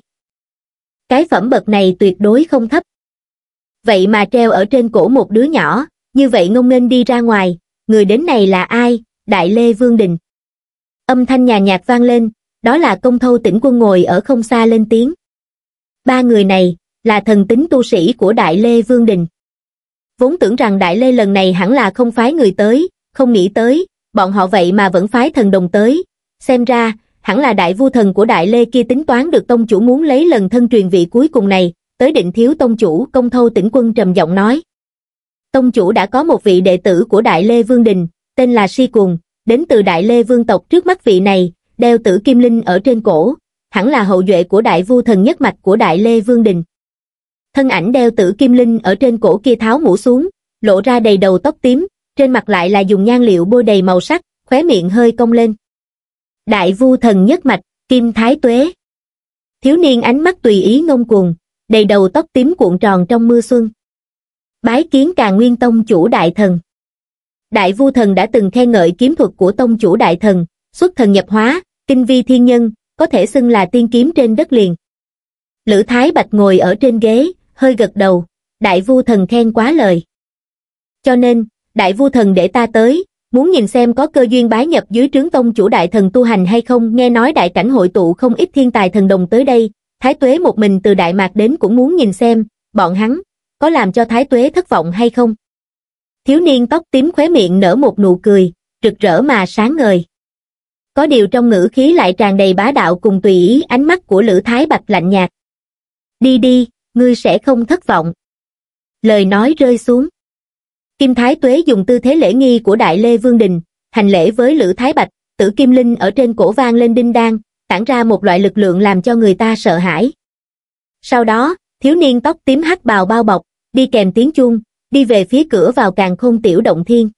Cái phẩm bậc này tuyệt đối không thấp vậy mà treo ở trên cổ một đứa nhỏ như vậy ngông nghênh đi ra ngoài người đến này là ai đại lê vương đình âm thanh nhà nhạc vang lên đó là công thâu tỉnh quân ngồi ở không xa lên tiếng ba người này là thần tính tu sĩ của đại lê vương đình vốn tưởng rằng đại lê lần này hẳn là không phái người tới không nghĩ tới bọn họ vậy mà vẫn phái thần đồng tới xem ra hẳn là đại vua thần của đại lê kia tính toán được tông chủ muốn lấy lần thân truyền vị cuối cùng này tới định thiếu tông chủ công thâu tỉnh quân trầm giọng nói. Tông chủ đã có một vị đệ tử của Đại Lê Vương Đình, tên là Si Cuồng, đến từ Đại Lê Vương tộc trước mắt vị này, đeo tử kim linh ở trên cổ, hẳn là hậu duệ của Đại Vu Thần nhất mạch của Đại Lê Vương Đình. Thân ảnh đeo tử kim linh ở trên cổ kia tháo mũ xuống, lộ ra đầy đầu tóc tím, trên mặt lại là dùng nhan liệu bôi đầy màu sắc, khóe miệng hơi cong lên. Đại Vu Thần nhất mạch, Kim Thái Tuế. Thiếu niên ánh mắt tùy ý ngông cuồng, đầy đầu tóc tím cuộn tròn trong mưa xuân. Bái kiến càng nguyên tông chủ đại thần. Đại vu thần đã từng khen ngợi kiếm thuật của tông chủ đại thần, xuất thần nhập hóa, kinh vi thiên nhân, có thể xưng là tiên kiếm trên đất liền. Lữ Thái Bạch ngồi ở trên ghế, hơi gật đầu, đại vu thần khen quá lời. Cho nên, đại vu thần để ta tới, muốn nhìn xem có cơ duyên bái nhập dưới trướng tông chủ đại thần tu hành hay không, nghe nói đại cảnh hội tụ không ít thiên tài thần đồng tới đây, Thái Tuế một mình từ Đại Mạc đến cũng muốn nhìn xem, bọn hắn, có làm cho Thái Tuế thất vọng hay không? Thiếu niên tóc tím khóe miệng nở một nụ cười, rực rỡ mà sáng ngời. Có điều trong ngữ khí lại tràn đầy bá đạo cùng tùy ý ánh mắt của Lữ Thái Bạch lạnh nhạt. Đi đi, ngươi sẽ không thất vọng. Lời nói rơi xuống. Kim Thái Tuế dùng tư thế lễ nghi của Đại Lê Vương Đình, hành lễ với Lữ Thái Bạch, tử Kim Linh ở trên cổ vang lên đinh đan, tản ra một loại lực lượng làm cho người ta sợ hãi. Sau đó, thiếu niên tóc tím hắc bào bao bọc, đi kèm tiếng chuông, đi về phía cửa vào càng khôn tiểu động thiên.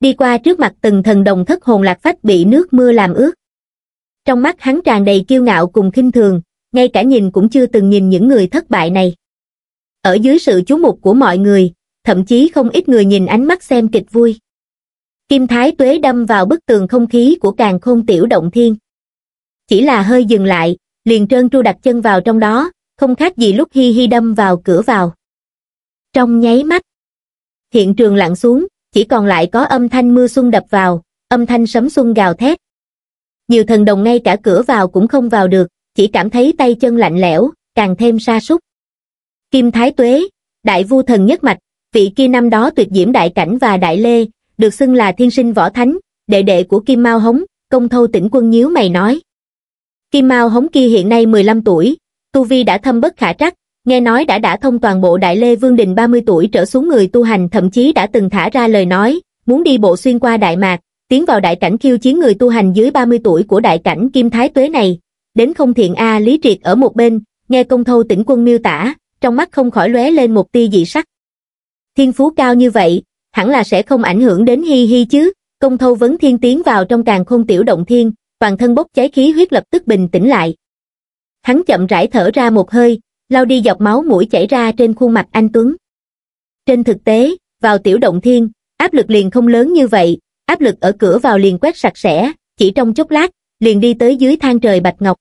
Đi qua trước mặt từng thần đồng thất hồn lạc phách bị nước mưa làm ướt. Trong mắt hắn tràn đầy kiêu ngạo cùng khinh thường, ngay cả nhìn cũng chưa từng nhìn những người thất bại này. Ở dưới sự chú mục của mọi người, thậm chí không ít người nhìn ánh mắt xem kịch vui. Kim Thái Tuế đâm vào bức tường không khí của càng khôn tiểu động thiên chỉ là hơi dừng lại liền trơn tru đặt chân vào trong đó không khác gì lúc hi hi đâm vào cửa vào trong nháy mắt hiện trường lặng xuống chỉ còn lại có âm thanh mưa xuân đập vào âm thanh sấm xuân gào thét nhiều thần đồng ngay cả cửa vào cũng không vào được chỉ cảm thấy tay chân lạnh lẽo càng thêm sa sút kim thái tuế đại vu thần nhất mạch vị kia năm đó tuyệt diễm đại cảnh và đại lê được xưng là thiên sinh võ thánh đệ đệ của kim mao hống công thâu tỉnh quân nhíu mày nói Kim Mao Hống kia hiện nay 15 tuổi, Tu Vi đã thâm bất khả trắc, nghe nói đã đã thông toàn bộ Đại Lê Vương Đình 30 tuổi trở xuống người tu hành thậm chí đã từng thả ra lời nói, muốn đi bộ xuyên qua Đại Mạc, tiến vào đại cảnh khiêu chiến người tu hành dưới 30 tuổi của đại cảnh Kim Thái Tuế này. Đến không thiện A Lý Triệt ở một bên, nghe công thâu tỉnh quân miêu tả, trong mắt không khỏi lóe lên một tia dị sắc. Thiên phú cao như vậy, hẳn là sẽ không ảnh hưởng đến hi hi chứ, công thâu vấn thiên tiến vào trong càng khôn tiểu động thiên, toàn thân bốc cháy khí huyết lập tức bình tĩnh lại. Hắn chậm rãi thở ra một hơi, lau đi dọc máu mũi chảy ra trên khuôn mặt anh Tuấn. Trên thực tế, vào tiểu động thiên, áp lực liền không lớn như vậy, áp lực ở cửa vào liền quét sạch sẽ, chỉ trong chốc lát, liền đi tới dưới thang trời bạch ngọc.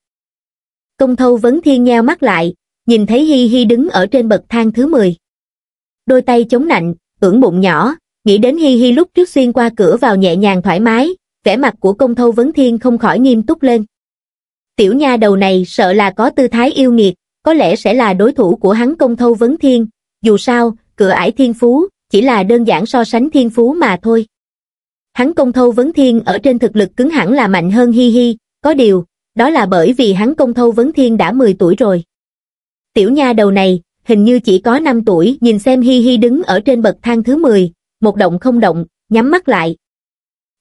Công thâu vấn thiên nheo mắt lại, nhìn thấy Hi Hi đứng ở trên bậc thang thứ 10. Đôi tay chống nạnh, ưỡn bụng nhỏ, nghĩ đến Hi Hi lúc trước xuyên qua cửa vào nhẹ nhàng thoải mái, vẻ mặt của công thâu vấn thiên không khỏi nghiêm túc lên. Tiểu nha đầu này sợ là có tư thái yêu nghiệt, có lẽ sẽ là đối thủ của hắn công thâu vấn thiên, dù sao, cửa ải thiên phú, chỉ là đơn giản so sánh thiên phú mà thôi. Hắn công thâu vấn thiên ở trên thực lực cứng hẳn là mạnh hơn hi hi, có điều, đó là bởi vì hắn công thâu vấn thiên đã 10 tuổi rồi. Tiểu nha đầu này, hình như chỉ có 5 tuổi, nhìn xem hi hi đứng ở trên bậc thang thứ 10, một động không động, nhắm mắt lại,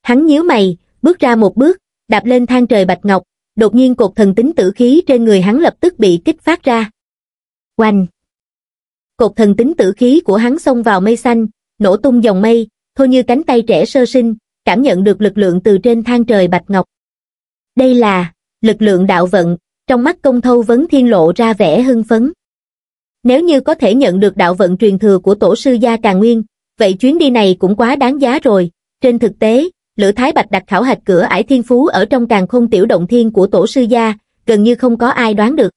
Hắn nhíu mày, bước ra một bước, đạp lên thang trời bạch ngọc, đột nhiên cột thần tính tử khí trên người hắn lập tức bị kích phát ra. Oanh! Cột thần tính tử khí của hắn xông vào mây xanh, nổ tung dòng mây, thôi như cánh tay trẻ sơ sinh, cảm nhận được lực lượng từ trên thang trời bạch ngọc. Đây là lực lượng đạo vận, trong mắt công thâu vấn thiên lộ ra vẻ hưng phấn. Nếu như có thể nhận được đạo vận truyền thừa của tổ sư gia Càng Nguyên, vậy chuyến đi này cũng quá đáng giá rồi. Trên thực tế, Lữ Thái Bạch đặt khảo hạch cửa ải thiên phú ở trong càng khôn tiểu động thiên của tổ sư gia, gần như không có ai đoán được.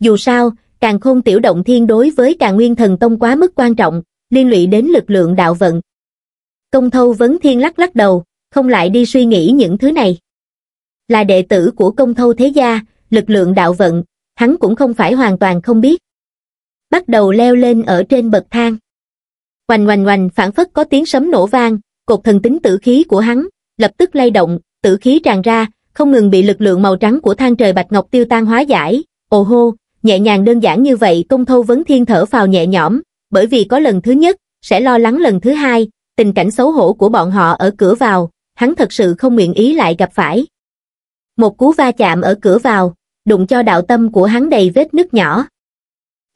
Dù sao, càng khôn tiểu động thiên đối với càng nguyên thần tông quá mức quan trọng, liên lụy đến lực lượng đạo vận. Công thâu vấn thiên lắc lắc đầu, không lại đi suy nghĩ những thứ này. Là đệ tử của công thâu thế gia, lực lượng đạo vận, hắn cũng không phải hoàn toàn không biết. Bắt đầu leo lên ở trên bậc thang. Oành oành oành phản phất có tiếng sấm nổ vang, cột thần tính tử khí của hắn lập tức lay động tử khí tràn ra không ngừng bị lực lượng màu trắng của thang trời bạch ngọc tiêu tan hóa giải ồ hô nhẹ nhàng đơn giản như vậy công thâu vấn thiên thở phào nhẹ nhõm bởi vì có lần thứ nhất sẽ lo lắng lần thứ hai tình cảnh xấu hổ của bọn họ ở cửa vào hắn thật sự không nguyện ý lại gặp phải một cú va chạm ở cửa vào đụng cho đạo tâm của hắn đầy vết nứt nhỏ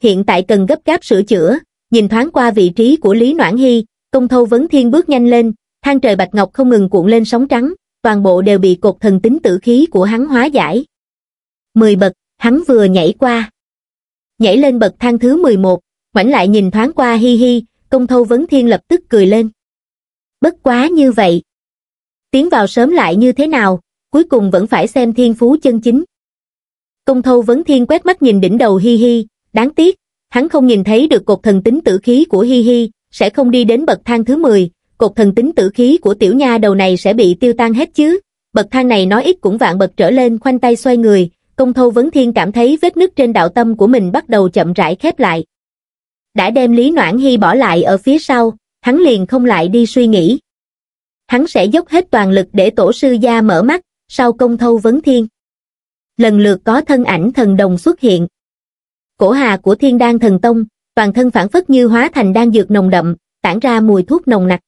hiện tại cần gấp gáp sửa chữa nhìn thoáng qua vị trí của lý noãn hy công thâu vấn thiên bước nhanh lên Thang trời bạch ngọc không ngừng cuộn lên sóng trắng, toàn bộ đều bị cột thần tính tử khí của hắn hóa giải. Mười bậc, hắn vừa nhảy qua. Nhảy lên bậc thang thứ 11, ngoảnh lại nhìn thoáng qua hi hi, công thâu vấn thiên lập tức cười lên. Bất quá như vậy. Tiến vào sớm lại như thế nào, cuối cùng vẫn phải xem thiên phú chân chính. Công thâu vấn thiên quét mắt nhìn đỉnh đầu hi hi, đáng tiếc, hắn không nhìn thấy được cột thần tính tử khí của hi hi, sẽ không đi đến bậc thang thứ 10, cột thần tính tử khí của tiểu nha đầu này sẽ bị tiêu tan hết chứ. Bậc thang này nói ít cũng vạn bậc trở lên khoanh tay xoay người, công thâu vấn thiên cảm thấy vết nứt trên đạo tâm của mình bắt đầu chậm rãi khép lại. Đã đem Lý Noãn Hy bỏ lại ở phía sau, hắn liền không lại đi suy nghĩ. Hắn sẽ dốc hết toàn lực để tổ sư gia mở mắt, sau công thâu vấn thiên. Lần lượt có thân ảnh thần đồng xuất hiện. Cổ hà của thiên đan thần tông, toàn thân phản phất như hóa thành đan dược nồng đậm, tản ra mùi thuốc nồng nặc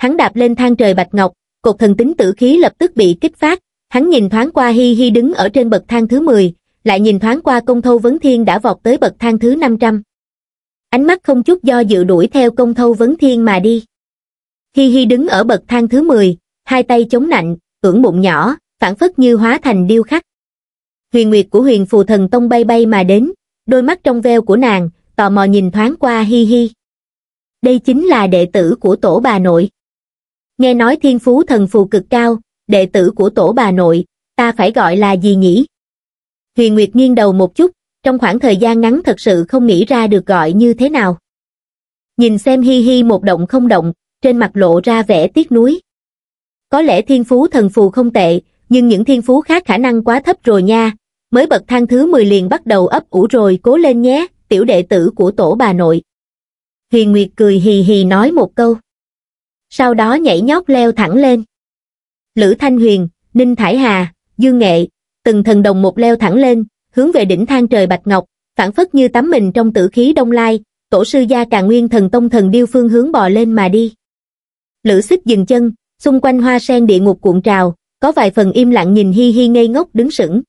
hắn đạp lên thang trời bạch ngọc, cột thần tính tử khí lập tức bị kích phát, hắn nhìn thoáng qua Hi Hi đứng ở trên bậc thang thứ 10, lại nhìn thoáng qua công thâu vấn thiên đã vọt tới bậc thang thứ 500. Ánh mắt không chút do dự đuổi theo công thâu vấn thiên mà đi. Hi Hi đứng ở bậc thang thứ 10, hai tay chống nạnh, ưỡn bụng nhỏ, phản phất như hóa thành điêu khắc. Huyền nguyệt của huyền phù thần tông bay bay mà đến, đôi mắt trong veo của nàng, tò mò nhìn thoáng qua Hi Hi. Đây chính là đệ tử của tổ bà nội nghe nói thiên phú thần phù cực cao, đệ tử của tổ bà nội, ta phải gọi là gì nhỉ? Huyền Nguyệt nghiêng đầu một chút, trong khoảng thời gian ngắn thật sự không nghĩ ra được gọi như thế nào. Nhìn xem hi hi một động không động, trên mặt lộ ra vẻ tiếc nuối. Có lẽ thiên phú thần phù không tệ, nhưng những thiên phú khác khả năng quá thấp rồi nha, mới bậc thang thứ 10 liền bắt đầu ấp ủ rồi cố lên nhé, tiểu đệ tử của tổ bà nội. Huyền Nguyệt cười hì hì nói một câu sau đó nhảy nhót leo thẳng lên. Lữ Thanh Huyền, Ninh Thải Hà, Dương Nghệ, từng thần đồng một leo thẳng lên, hướng về đỉnh thang trời Bạch Ngọc, phản phất như tắm mình trong tử khí đông lai, tổ sư gia càng nguyên thần tông thần điêu phương hướng bò lên mà đi. Lữ xích dừng chân, xung quanh hoa sen địa ngục cuộn trào, có vài phần im lặng nhìn hi hi ngây ngốc đứng sững.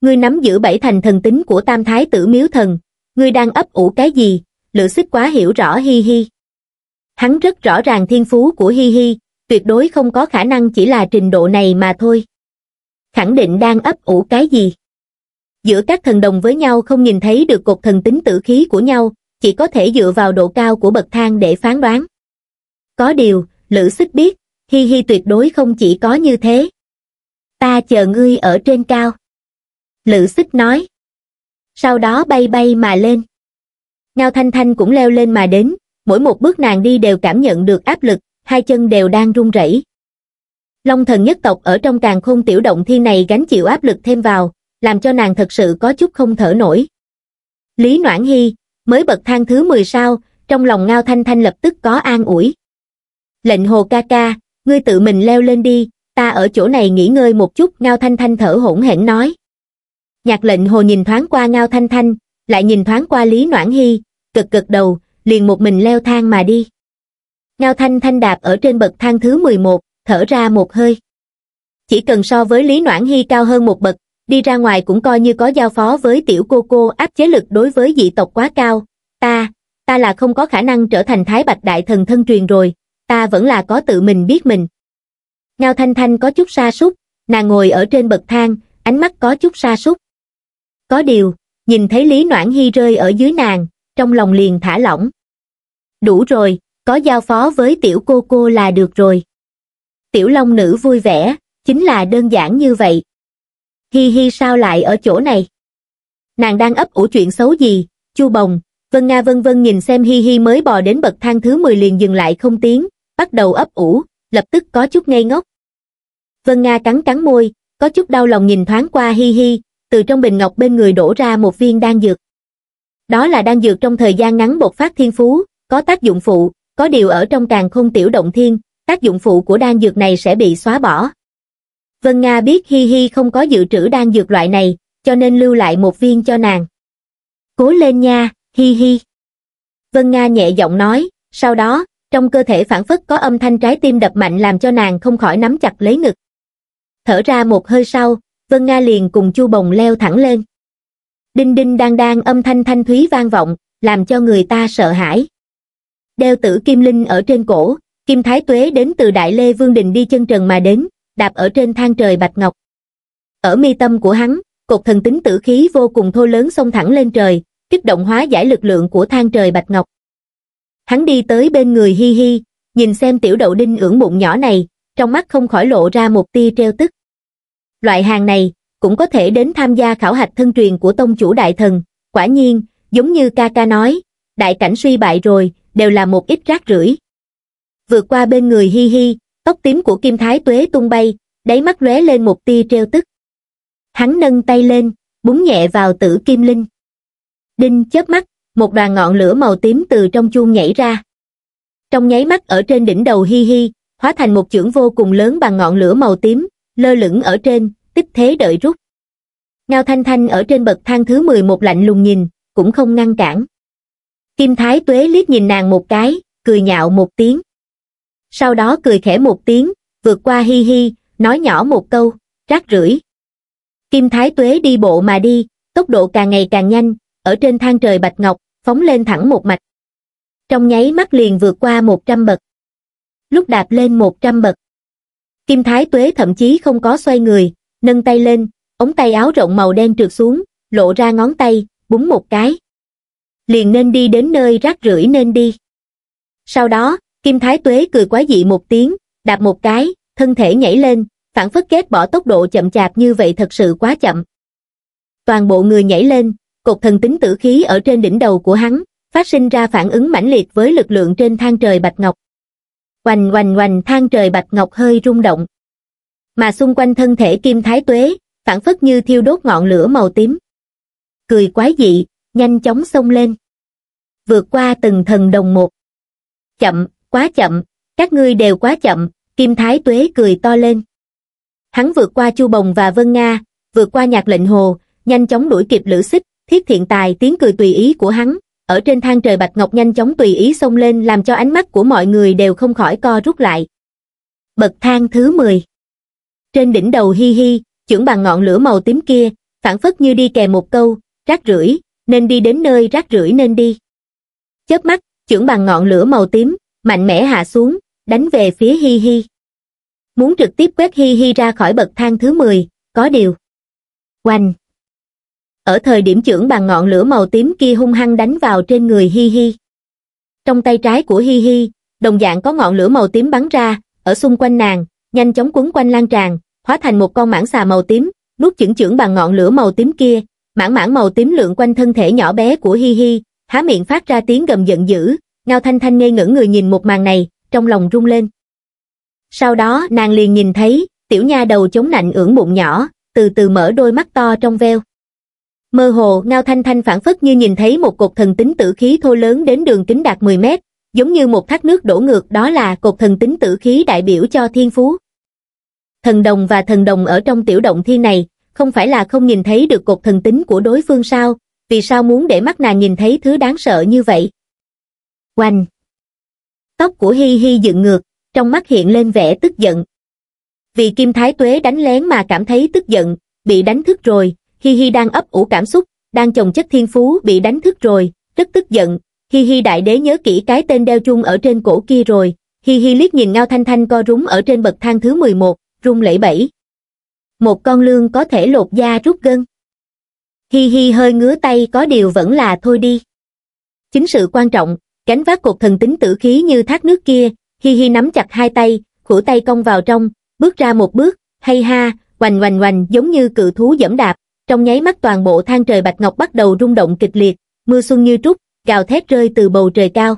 Ngươi nắm giữ bảy thành thần tính của tam thái tử miếu thần, ngươi đang ấp ủ cái gì, lữ xích quá hiểu rõ hi hi hắn rất rõ ràng thiên phú của hi hi tuyệt đối không có khả năng chỉ là trình độ này mà thôi khẳng định đang ấp ủ cái gì giữa các thần đồng với nhau không nhìn thấy được cột thần tính tử khí của nhau chỉ có thể dựa vào độ cao của bậc thang để phán đoán có điều lữ xích biết hi hi tuyệt đối không chỉ có như thế ta chờ ngươi ở trên cao lữ xích nói sau đó bay bay mà lên ngao thanh thanh cũng leo lên mà đến mỗi một bước nàng đi đều cảm nhận được áp lực hai chân đều đang run rẩy long thần nhất tộc ở trong càng khôn tiểu động thi này gánh chịu áp lực thêm vào làm cho nàng thật sự có chút không thở nổi lý noãn hy mới bậc thang thứ mười sao trong lòng ngao thanh thanh lập tức có an ủi lệnh hồ ca ca ngươi tự mình leo lên đi ta ở chỗ này nghỉ ngơi một chút ngao thanh thanh thở hổn hển nói nhạc lệnh hồ nhìn thoáng qua ngao thanh thanh lại nhìn thoáng qua lý noãn hy cực cực đầu liền một mình leo thang mà đi. Ngao Thanh Thanh đạp ở trên bậc thang thứ 11, thở ra một hơi. Chỉ cần so với Lý Noãn Hy cao hơn một bậc, đi ra ngoài cũng coi như có giao phó với tiểu cô cô áp chế lực đối với dị tộc quá cao. Ta, ta là không có khả năng trở thành Thái Bạch Đại Thần thân truyền rồi, ta vẫn là có tự mình biết mình. Ngao Thanh Thanh có chút sa sút nàng ngồi ở trên bậc thang, ánh mắt có chút sa sút Có điều, nhìn thấy Lý Noãn Hy rơi ở dưới nàng, trong lòng liền thả lỏng đủ rồi, có giao phó với tiểu cô cô là được rồi. Tiểu Long Nữ vui vẻ, chính là đơn giản như vậy. Hi hi sao lại ở chỗ này? Nàng đang ấp ủ chuyện xấu gì? Chu Bồng, Vân Nga vân vân nhìn xem hi hi mới bò đến bậc thang thứ 10 liền dừng lại không tiếng, bắt đầu ấp ủ, lập tức có chút ngây ngốc. Vân Nga cắn cắn môi, có chút đau lòng nhìn thoáng qua hi hi, từ trong bình ngọc bên người đổ ra một viên đan dược. Đó là đan dược trong thời gian ngắn bột phát thiên phú, có tác dụng phụ, có điều ở trong càng không tiểu động thiên, tác dụng phụ của đan dược này sẽ bị xóa bỏ. Vân Nga biết Hi Hi không có dự trữ đan dược loại này, cho nên lưu lại một viên cho nàng. Cố lên nha, Hi Hi. Vân Nga nhẹ giọng nói, sau đó, trong cơ thể phản phất có âm thanh trái tim đập mạnh làm cho nàng không khỏi nắm chặt lấy ngực. Thở ra một hơi sau, Vân Nga liền cùng Chu Bồng leo thẳng lên. Đinh đinh đang đang âm thanh thanh thúy vang vọng, làm cho người ta sợ hãi đeo tử kim linh ở trên cổ, kim thái tuế đến từ Đại Lê Vương Đình đi chân trần mà đến, đạp ở trên thang trời bạch ngọc. Ở mi tâm của hắn, cột thần tính tử khí vô cùng thô lớn xông thẳng lên trời, kích động hóa giải lực lượng của thang trời bạch ngọc. Hắn đi tới bên người Hi Hi, nhìn xem tiểu đậu đinh ưỡn bụng nhỏ này, trong mắt không khỏi lộ ra một tia treo tức. Loại hàng này, cũng có thể đến tham gia khảo hạch thân truyền của tông chủ đại thần, quả nhiên, giống như ca ca nói, đại cảnh suy bại rồi, đều là một ít rác rưởi vượt qua bên người hi hi tóc tím của kim thái tuế tung bay đáy mắt lóe lên một tia treo tức hắn nâng tay lên búng nhẹ vào tử kim linh đinh chớp mắt một đoàn ngọn lửa màu tím từ trong chuông nhảy ra trong nháy mắt ở trên đỉnh đầu hi hi hóa thành một chưởng vô cùng lớn bằng ngọn lửa màu tím lơ lửng ở trên tích thế đợi rút ngao thanh thanh ở trên bậc thang thứ mười một lạnh lùng nhìn cũng không ngăn cản Kim Thái Tuế liếc nhìn nàng một cái, cười nhạo một tiếng. Sau đó cười khẽ một tiếng, vượt qua hi hi, nói nhỏ một câu, rác rưởi. Kim Thái Tuế đi bộ mà đi, tốc độ càng ngày càng nhanh, ở trên thang trời bạch ngọc, phóng lên thẳng một mạch. Trong nháy mắt liền vượt qua 100 bậc. Lúc đạp lên 100 bậc, Kim Thái Tuế thậm chí không có xoay người, nâng tay lên, ống tay áo rộng màu đen trượt xuống, lộ ra ngón tay, búng một cái liền nên đi đến nơi rác rưởi nên đi. Sau đó, Kim Thái Tuế cười quá dị một tiếng, đạp một cái, thân thể nhảy lên, phản phất kết bỏ tốc độ chậm chạp như vậy thật sự quá chậm. Toàn bộ người nhảy lên, cột thần tính tử khí ở trên đỉnh đầu của hắn, phát sinh ra phản ứng mãnh liệt với lực lượng trên thang trời bạch ngọc. Oành oành oành thang trời bạch ngọc hơi rung động. Mà xung quanh thân thể kim thái tuế, phản phất như thiêu đốt ngọn lửa màu tím. Cười quái dị, nhanh chóng xông lên. Vượt qua từng thần đồng một. Chậm, quá chậm, các ngươi đều quá chậm, Kim Thái Tuế cười to lên. Hắn vượt qua Chu Bồng và Vân Nga, vượt qua nhạc lệnh hồ, nhanh chóng đuổi kịp Lữ Xích, thiết thiện tài tiếng cười tùy ý của hắn, ở trên thang trời bạch ngọc nhanh chóng tùy ý xông lên làm cho ánh mắt của mọi người đều không khỏi co rút lại. Bậc thang thứ 10 Trên đỉnh đầu hi hi, trưởng bàn ngọn lửa màu tím kia, phản phất như đi kèm một câu, rác rưởi nên đi đến nơi rác rưởi nên đi. Chớp mắt, chưởng bằng ngọn lửa màu tím, mạnh mẽ hạ xuống, đánh về phía Hi Hi. Muốn trực tiếp quét Hi Hi ra khỏi bậc thang thứ 10, có điều. Oanh! Ở thời điểm chưởng bằng ngọn lửa màu tím kia hung hăng đánh vào trên người Hi Hi. Trong tay trái của Hi Hi, đồng dạng có ngọn lửa màu tím bắn ra, ở xung quanh nàng, nhanh chóng quấn quanh lan tràn, hóa thành một con mãng xà màu tím, nuốt chưởng chưởng bằng ngọn lửa màu tím kia, mảng mảng màu tím lượn quanh thân thể nhỏ bé của Hi Hi, há miệng phát ra tiếng gầm giận dữ, Ngao Thanh Thanh ngây ngẩn người nhìn một màn này, trong lòng rung lên. Sau đó nàng liền nhìn thấy, tiểu nha đầu chống nạnh ưỡn bụng nhỏ, từ từ mở đôi mắt to trong veo. Mơ hồ, Ngao Thanh Thanh phản phất như nhìn thấy một cột thần tính tử khí thô lớn đến đường kính đạt 10 mét, giống như một thác nước đổ ngược đó là cột thần tính tử khí đại biểu cho thiên phú. Thần đồng và thần đồng ở trong tiểu động thiên này, không phải là không nhìn thấy được cột thần tính của đối phương sao, vì sao muốn để mắt nàng nhìn thấy thứ đáng sợ như vậy. Oanh! Tóc của Hi Hi dựng ngược, trong mắt hiện lên vẻ tức giận. Vì Kim Thái Tuế đánh lén mà cảm thấy tức giận, bị đánh thức rồi, Hi Hi đang ấp ủ cảm xúc, đang chồng chất thiên phú bị đánh thức rồi, rất tức giận. Hi Hi đại đế nhớ kỹ cái tên đeo chung ở trên cổ kia rồi. Hi Hi liếc nhìn Ngao Thanh Thanh co rúm ở trên bậc thang thứ 11, rung lẫy bẩy, một con lương có thể lột da rút gân hi hi hơi ngứa tay có điều vẫn là thôi đi chính sự quan trọng gánh vác cột thần tính tử khí như thác nước kia hi hi nắm chặt hai tay khủi tay cong vào trong bước ra một bước hay ha hoành hoành hoành giống như cự thú dẫm đạp trong nháy mắt toàn bộ thang trời bạch ngọc bắt đầu rung động kịch liệt mưa xuân như trút gào thét rơi từ bầu trời cao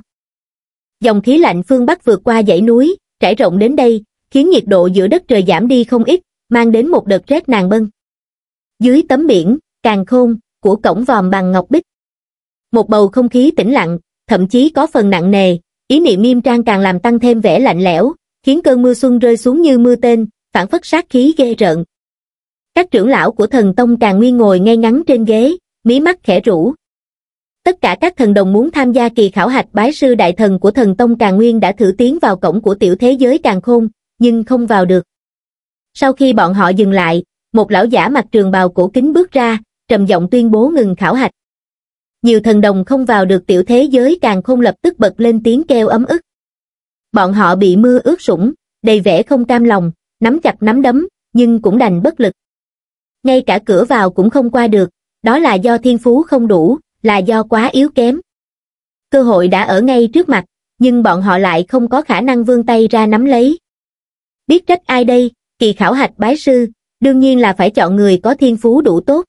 dòng khí lạnh phương bắc vượt qua dãy núi trải rộng đến đây khiến nhiệt độ giữa đất trời giảm đi không ít mang đến một đợt rét nàng bân. Dưới tấm biển, càng khôn, của cổng vòm bằng ngọc bích. Một bầu không khí tĩnh lặng, thậm chí có phần nặng nề, ý niệm nghiêm trang càng làm tăng thêm vẻ lạnh lẽo, khiến cơn mưa xuân rơi xuống như mưa tên, phản phất sát khí ghê rợn. Các trưởng lão của thần tông càng nguyên ngồi ngay ngắn trên ghế, mí mắt khẽ rũ. Tất cả các thần đồng muốn tham gia kỳ khảo hạch bái sư đại thần của thần tông càng nguyên đã thử tiến vào cổng của tiểu thế giới càng khôn, nhưng không vào được. Sau khi bọn họ dừng lại, một lão giả mặt trường bào cổ kính bước ra, trầm giọng tuyên bố ngừng khảo hạch. Nhiều thần đồng không vào được tiểu thế giới càng không lập tức bật lên tiếng kêu ấm ức. Bọn họ bị mưa ướt sũng, đầy vẻ không cam lòng, nắm chặt nắm đấm, nhưng cũng đành bất lực. Ngay cả cửa vào cũng không qua được, đó là do thiên phú không đủ, là do quá yếu kém. Cơ hội đã ở ngay trước mặt, nhưng bọn họ lại không có khả năng vươn tay ra nắm lấy. Biết trách ai đây, kỳ khảo hạch bái sư, đương nhiên là phải chọn người có thiên phú đủ tốt.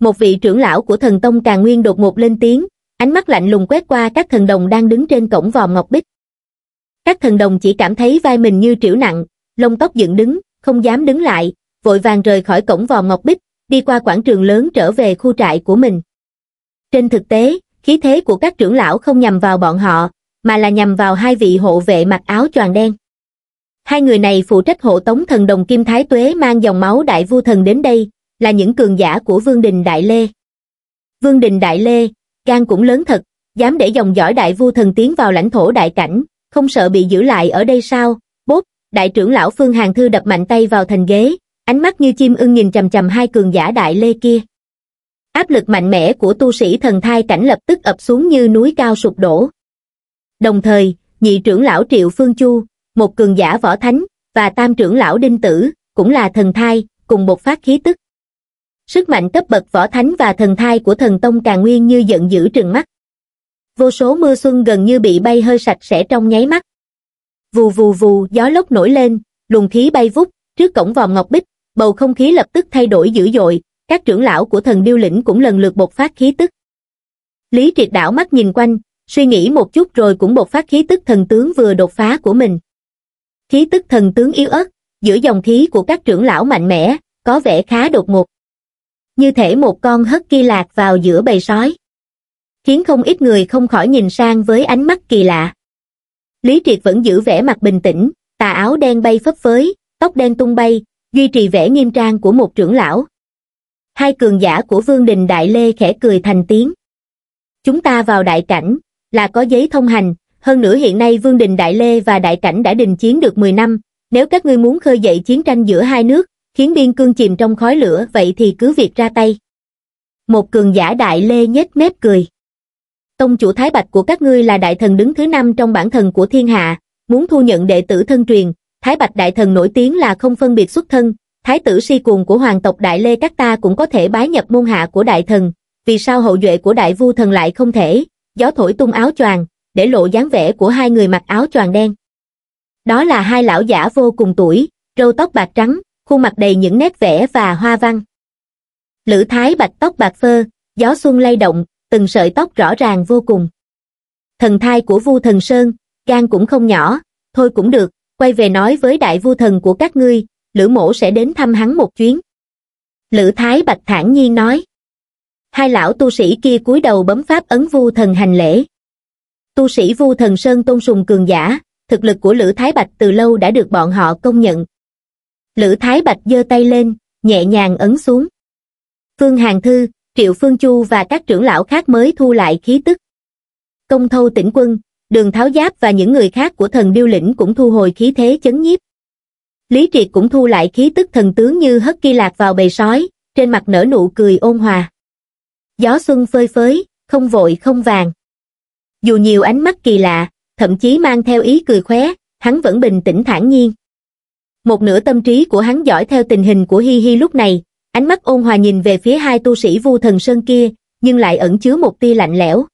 Một vị trưởng lão của thần tông càng nguyên đột ngột lên tiếng, ánh mắt lạnh lùng quét qua các thần đồng đang đứng trên cổng vòm ngọc bích. Các thần đồng chỉ cảm thấy vai mình như triểu nặng, lông tóc dựng đứng, không dám đứng lại, vội vàng rời khỏi cổng vòm ngọc bích, đi qua quảng trường lớn trở về khu trại của mình. Trên thực tế, khí thế của các trưởng lão không nhằm vào bọn họ, mà là nhằm vào hai vị hộ vệ mặc áo choàng đen. Hai người này phụ trách hộ tống thần đồng Kim Thái Tuế mang dòng máu đại vua thần đến đây, là những cường giả của Vương Đình Đại Lê. Vương Đình Đại Lê, gan cũng lớn thật, dám để dòng dõi đại vua thần tiến vào lãnh thổ đại cảnh, không sợ bị giữ lại ở đây sao? Bốp, đại trưởng lão Phương Hàng Thư đập mạnh tay vào thành ghế, ánh mắt như chim ưng nhìn chằm chằm hai cường giả đại lê kia. Áp lực mạnh mẽ của tu sĩ thần thai cảnh lập tức ập xuống như núi cao sụp đổ. Đồng thời, nhị trưởng lão Triệu Phương Chu, một cường giả võ thánh, và tam trưởng lão đinh tử, cũng là thần thai, cùng một phát khí tức. Sức mạnh cấp bậc võ thánh và thần thai của thần tông càng nguyên như giận dữ trừng mắt. Vô số mưa xuân gần như bị bay hơi sạch sẽ trong nháy mắt. Vù vù vù, gió lốc nổi lên, luồng khí bay vút, trước cổng vòm ngọc bích, bầu không khí lập tức thay đổi dữ dội, các trưởng lão của thần điêu lĩnh cũng lần lượt bộc phát khí tức. Lý triệt đảo mắt nhìn quanh, suy nghĩ một chút rồi cũng bộc phát khí tức thần tướng vừa đột phá của mình khí tức thần tướng yếu ớt giữa dòng khí của các trưởng lão mạnh mẽ có vẻ khá đột ngột như thể một con hất kia lạc vào giữa bầy sói khiến không ít người không khỏi nhìn sang với ánh mắt kỳ lạ lý triệt vẫn giữ vẻ mặt bình tĩnh tà áo đen bay phấp phới tóc đen tung bay duy trì vẻ nghiêm trang của một trưởng lão hai cường giả của vương đình đại lê khẽ cười thành tiếng chúng ta vào đại cảnh là có giấy thông hành hơn nữa hiện nay Vương Đình Đại Lê và Đại Cảnh đã đình chiến được 10 năm, nếu các ngươi muốn khơi dậy chiến tranh giữa hai nước, khiến biên cương chìm trong khói lửa vậy thì cứ việc ra tay. Một cường giả Đại Lê nhếch mép cười. Tông chủ Thái Bạch của các ngươi là đại thần đứng thứ năm trong bản thần của thiên hạ, muốn thu nhận đệ tử thân truyền, Thái Bạch đại thần nổi tiếng là không phân biệt xuất thân, thái tử si cuồng của hoàng tộc Đại Lê các ta cũng có thể bái nhập môn hạ của đại thần, vì sao hậu duệ của đại vu thần lại không thể, gió thổi tung áo choàng để lộ dáng vẻ của hai người mặc áo choàng đen. Đó là hai lão giả vô cùng tuổi, râu tóc bạc trắng, khuôn mặt đầy những nét vẽ và hoa văn. Lữ thái bạch tóc bạc phơ, gió xuân lay động, từng sợi tóc rõ ràng vô cùng. Thần thai của Vu Thần Sơn, gan cũng không nhỏ, thôi cũng được, quay về nói với đại vu thần của các ngươi, Lữ Mỗ sẽ đến thăm hắn một chuyến. Lữ Thái Bạch thản nhiên nói. Hai lão tu sĩ kia cúi đầu bấm pháp ấn vu thần hành lễ. Tu sĩ Vu Thần Sơn tôn sùng cường giả, thực lực của Lữ Thái Bạch từ lâu đã được bọn họ công nhận. Lữ Thái Bạch giơ tay lên, nhẹ nhàng ấn xuống. Phương Hàng Thư, Triệu Phương Chu và các trưởng lão khác mới thu lại khí tức. Công thâu tĩnh quân, đường tháo giáp và những người khác của thần điêu lĩnh cũng thu hồi khí thế chấn nhiếp. Lý Triệt cũng thu lại khí tức thần tướng như hất kỳ lạc vào bầy sói, trên mặt nở nụ cười ôn hòa. Gió xuân phơi phới, không vội không vàng dù nhiều ánh mắt kỳ lạ thậm chí mang theo ý cười khóe hắn vẫn bình tĩnh thản nhiên một nửa tâm trí của hắn dõi theo tình hình của hi hi lúc này ánh mắt ôn hòa nhìn về phía hai tu sĩ vu thần sơn kia nhưng lại ẩn chứa một tia lạnh lẽo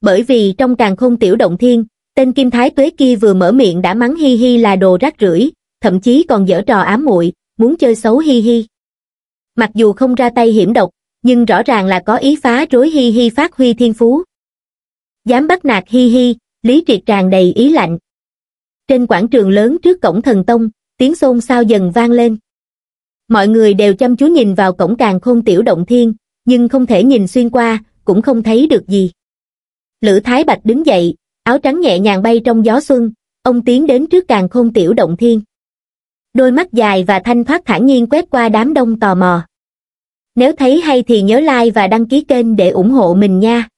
bởi vì trong càng không tiểu động thiên tên kim thái tuế kia vừa mở miệng đã mắng hi hi là đồ rác rưởi thậm chí còn dở trò ám muội muốn chơi xấu hi hi mặc dù không ra tay hiểm độc nhưng rõ ràng là có ý phá rối hi hi phát huy thiên phú dám bắt nạt hi hi lý triệt tràn đầy ý lạnh trên quảng trường lớn trước cổng thần tông tiếng xôn xao dần vang lên mọi người đều chăm chú nhìn vào cổng càng khôn tiểu động thiên nhưng không thể nhìn xuyên qua cũng không thấy được gì lữ thái bạch đứng dậy áo trắng nhẹ nhàng bay trong gió xuân ông tiến đến trước càng khôn tiểu động thiên đôi mắt dài và thanh thoát thản nhiên quét qua đám đông tò mò nếu thấy hay thì nhớ like và đăng ký kênh để ủng hộ mình nha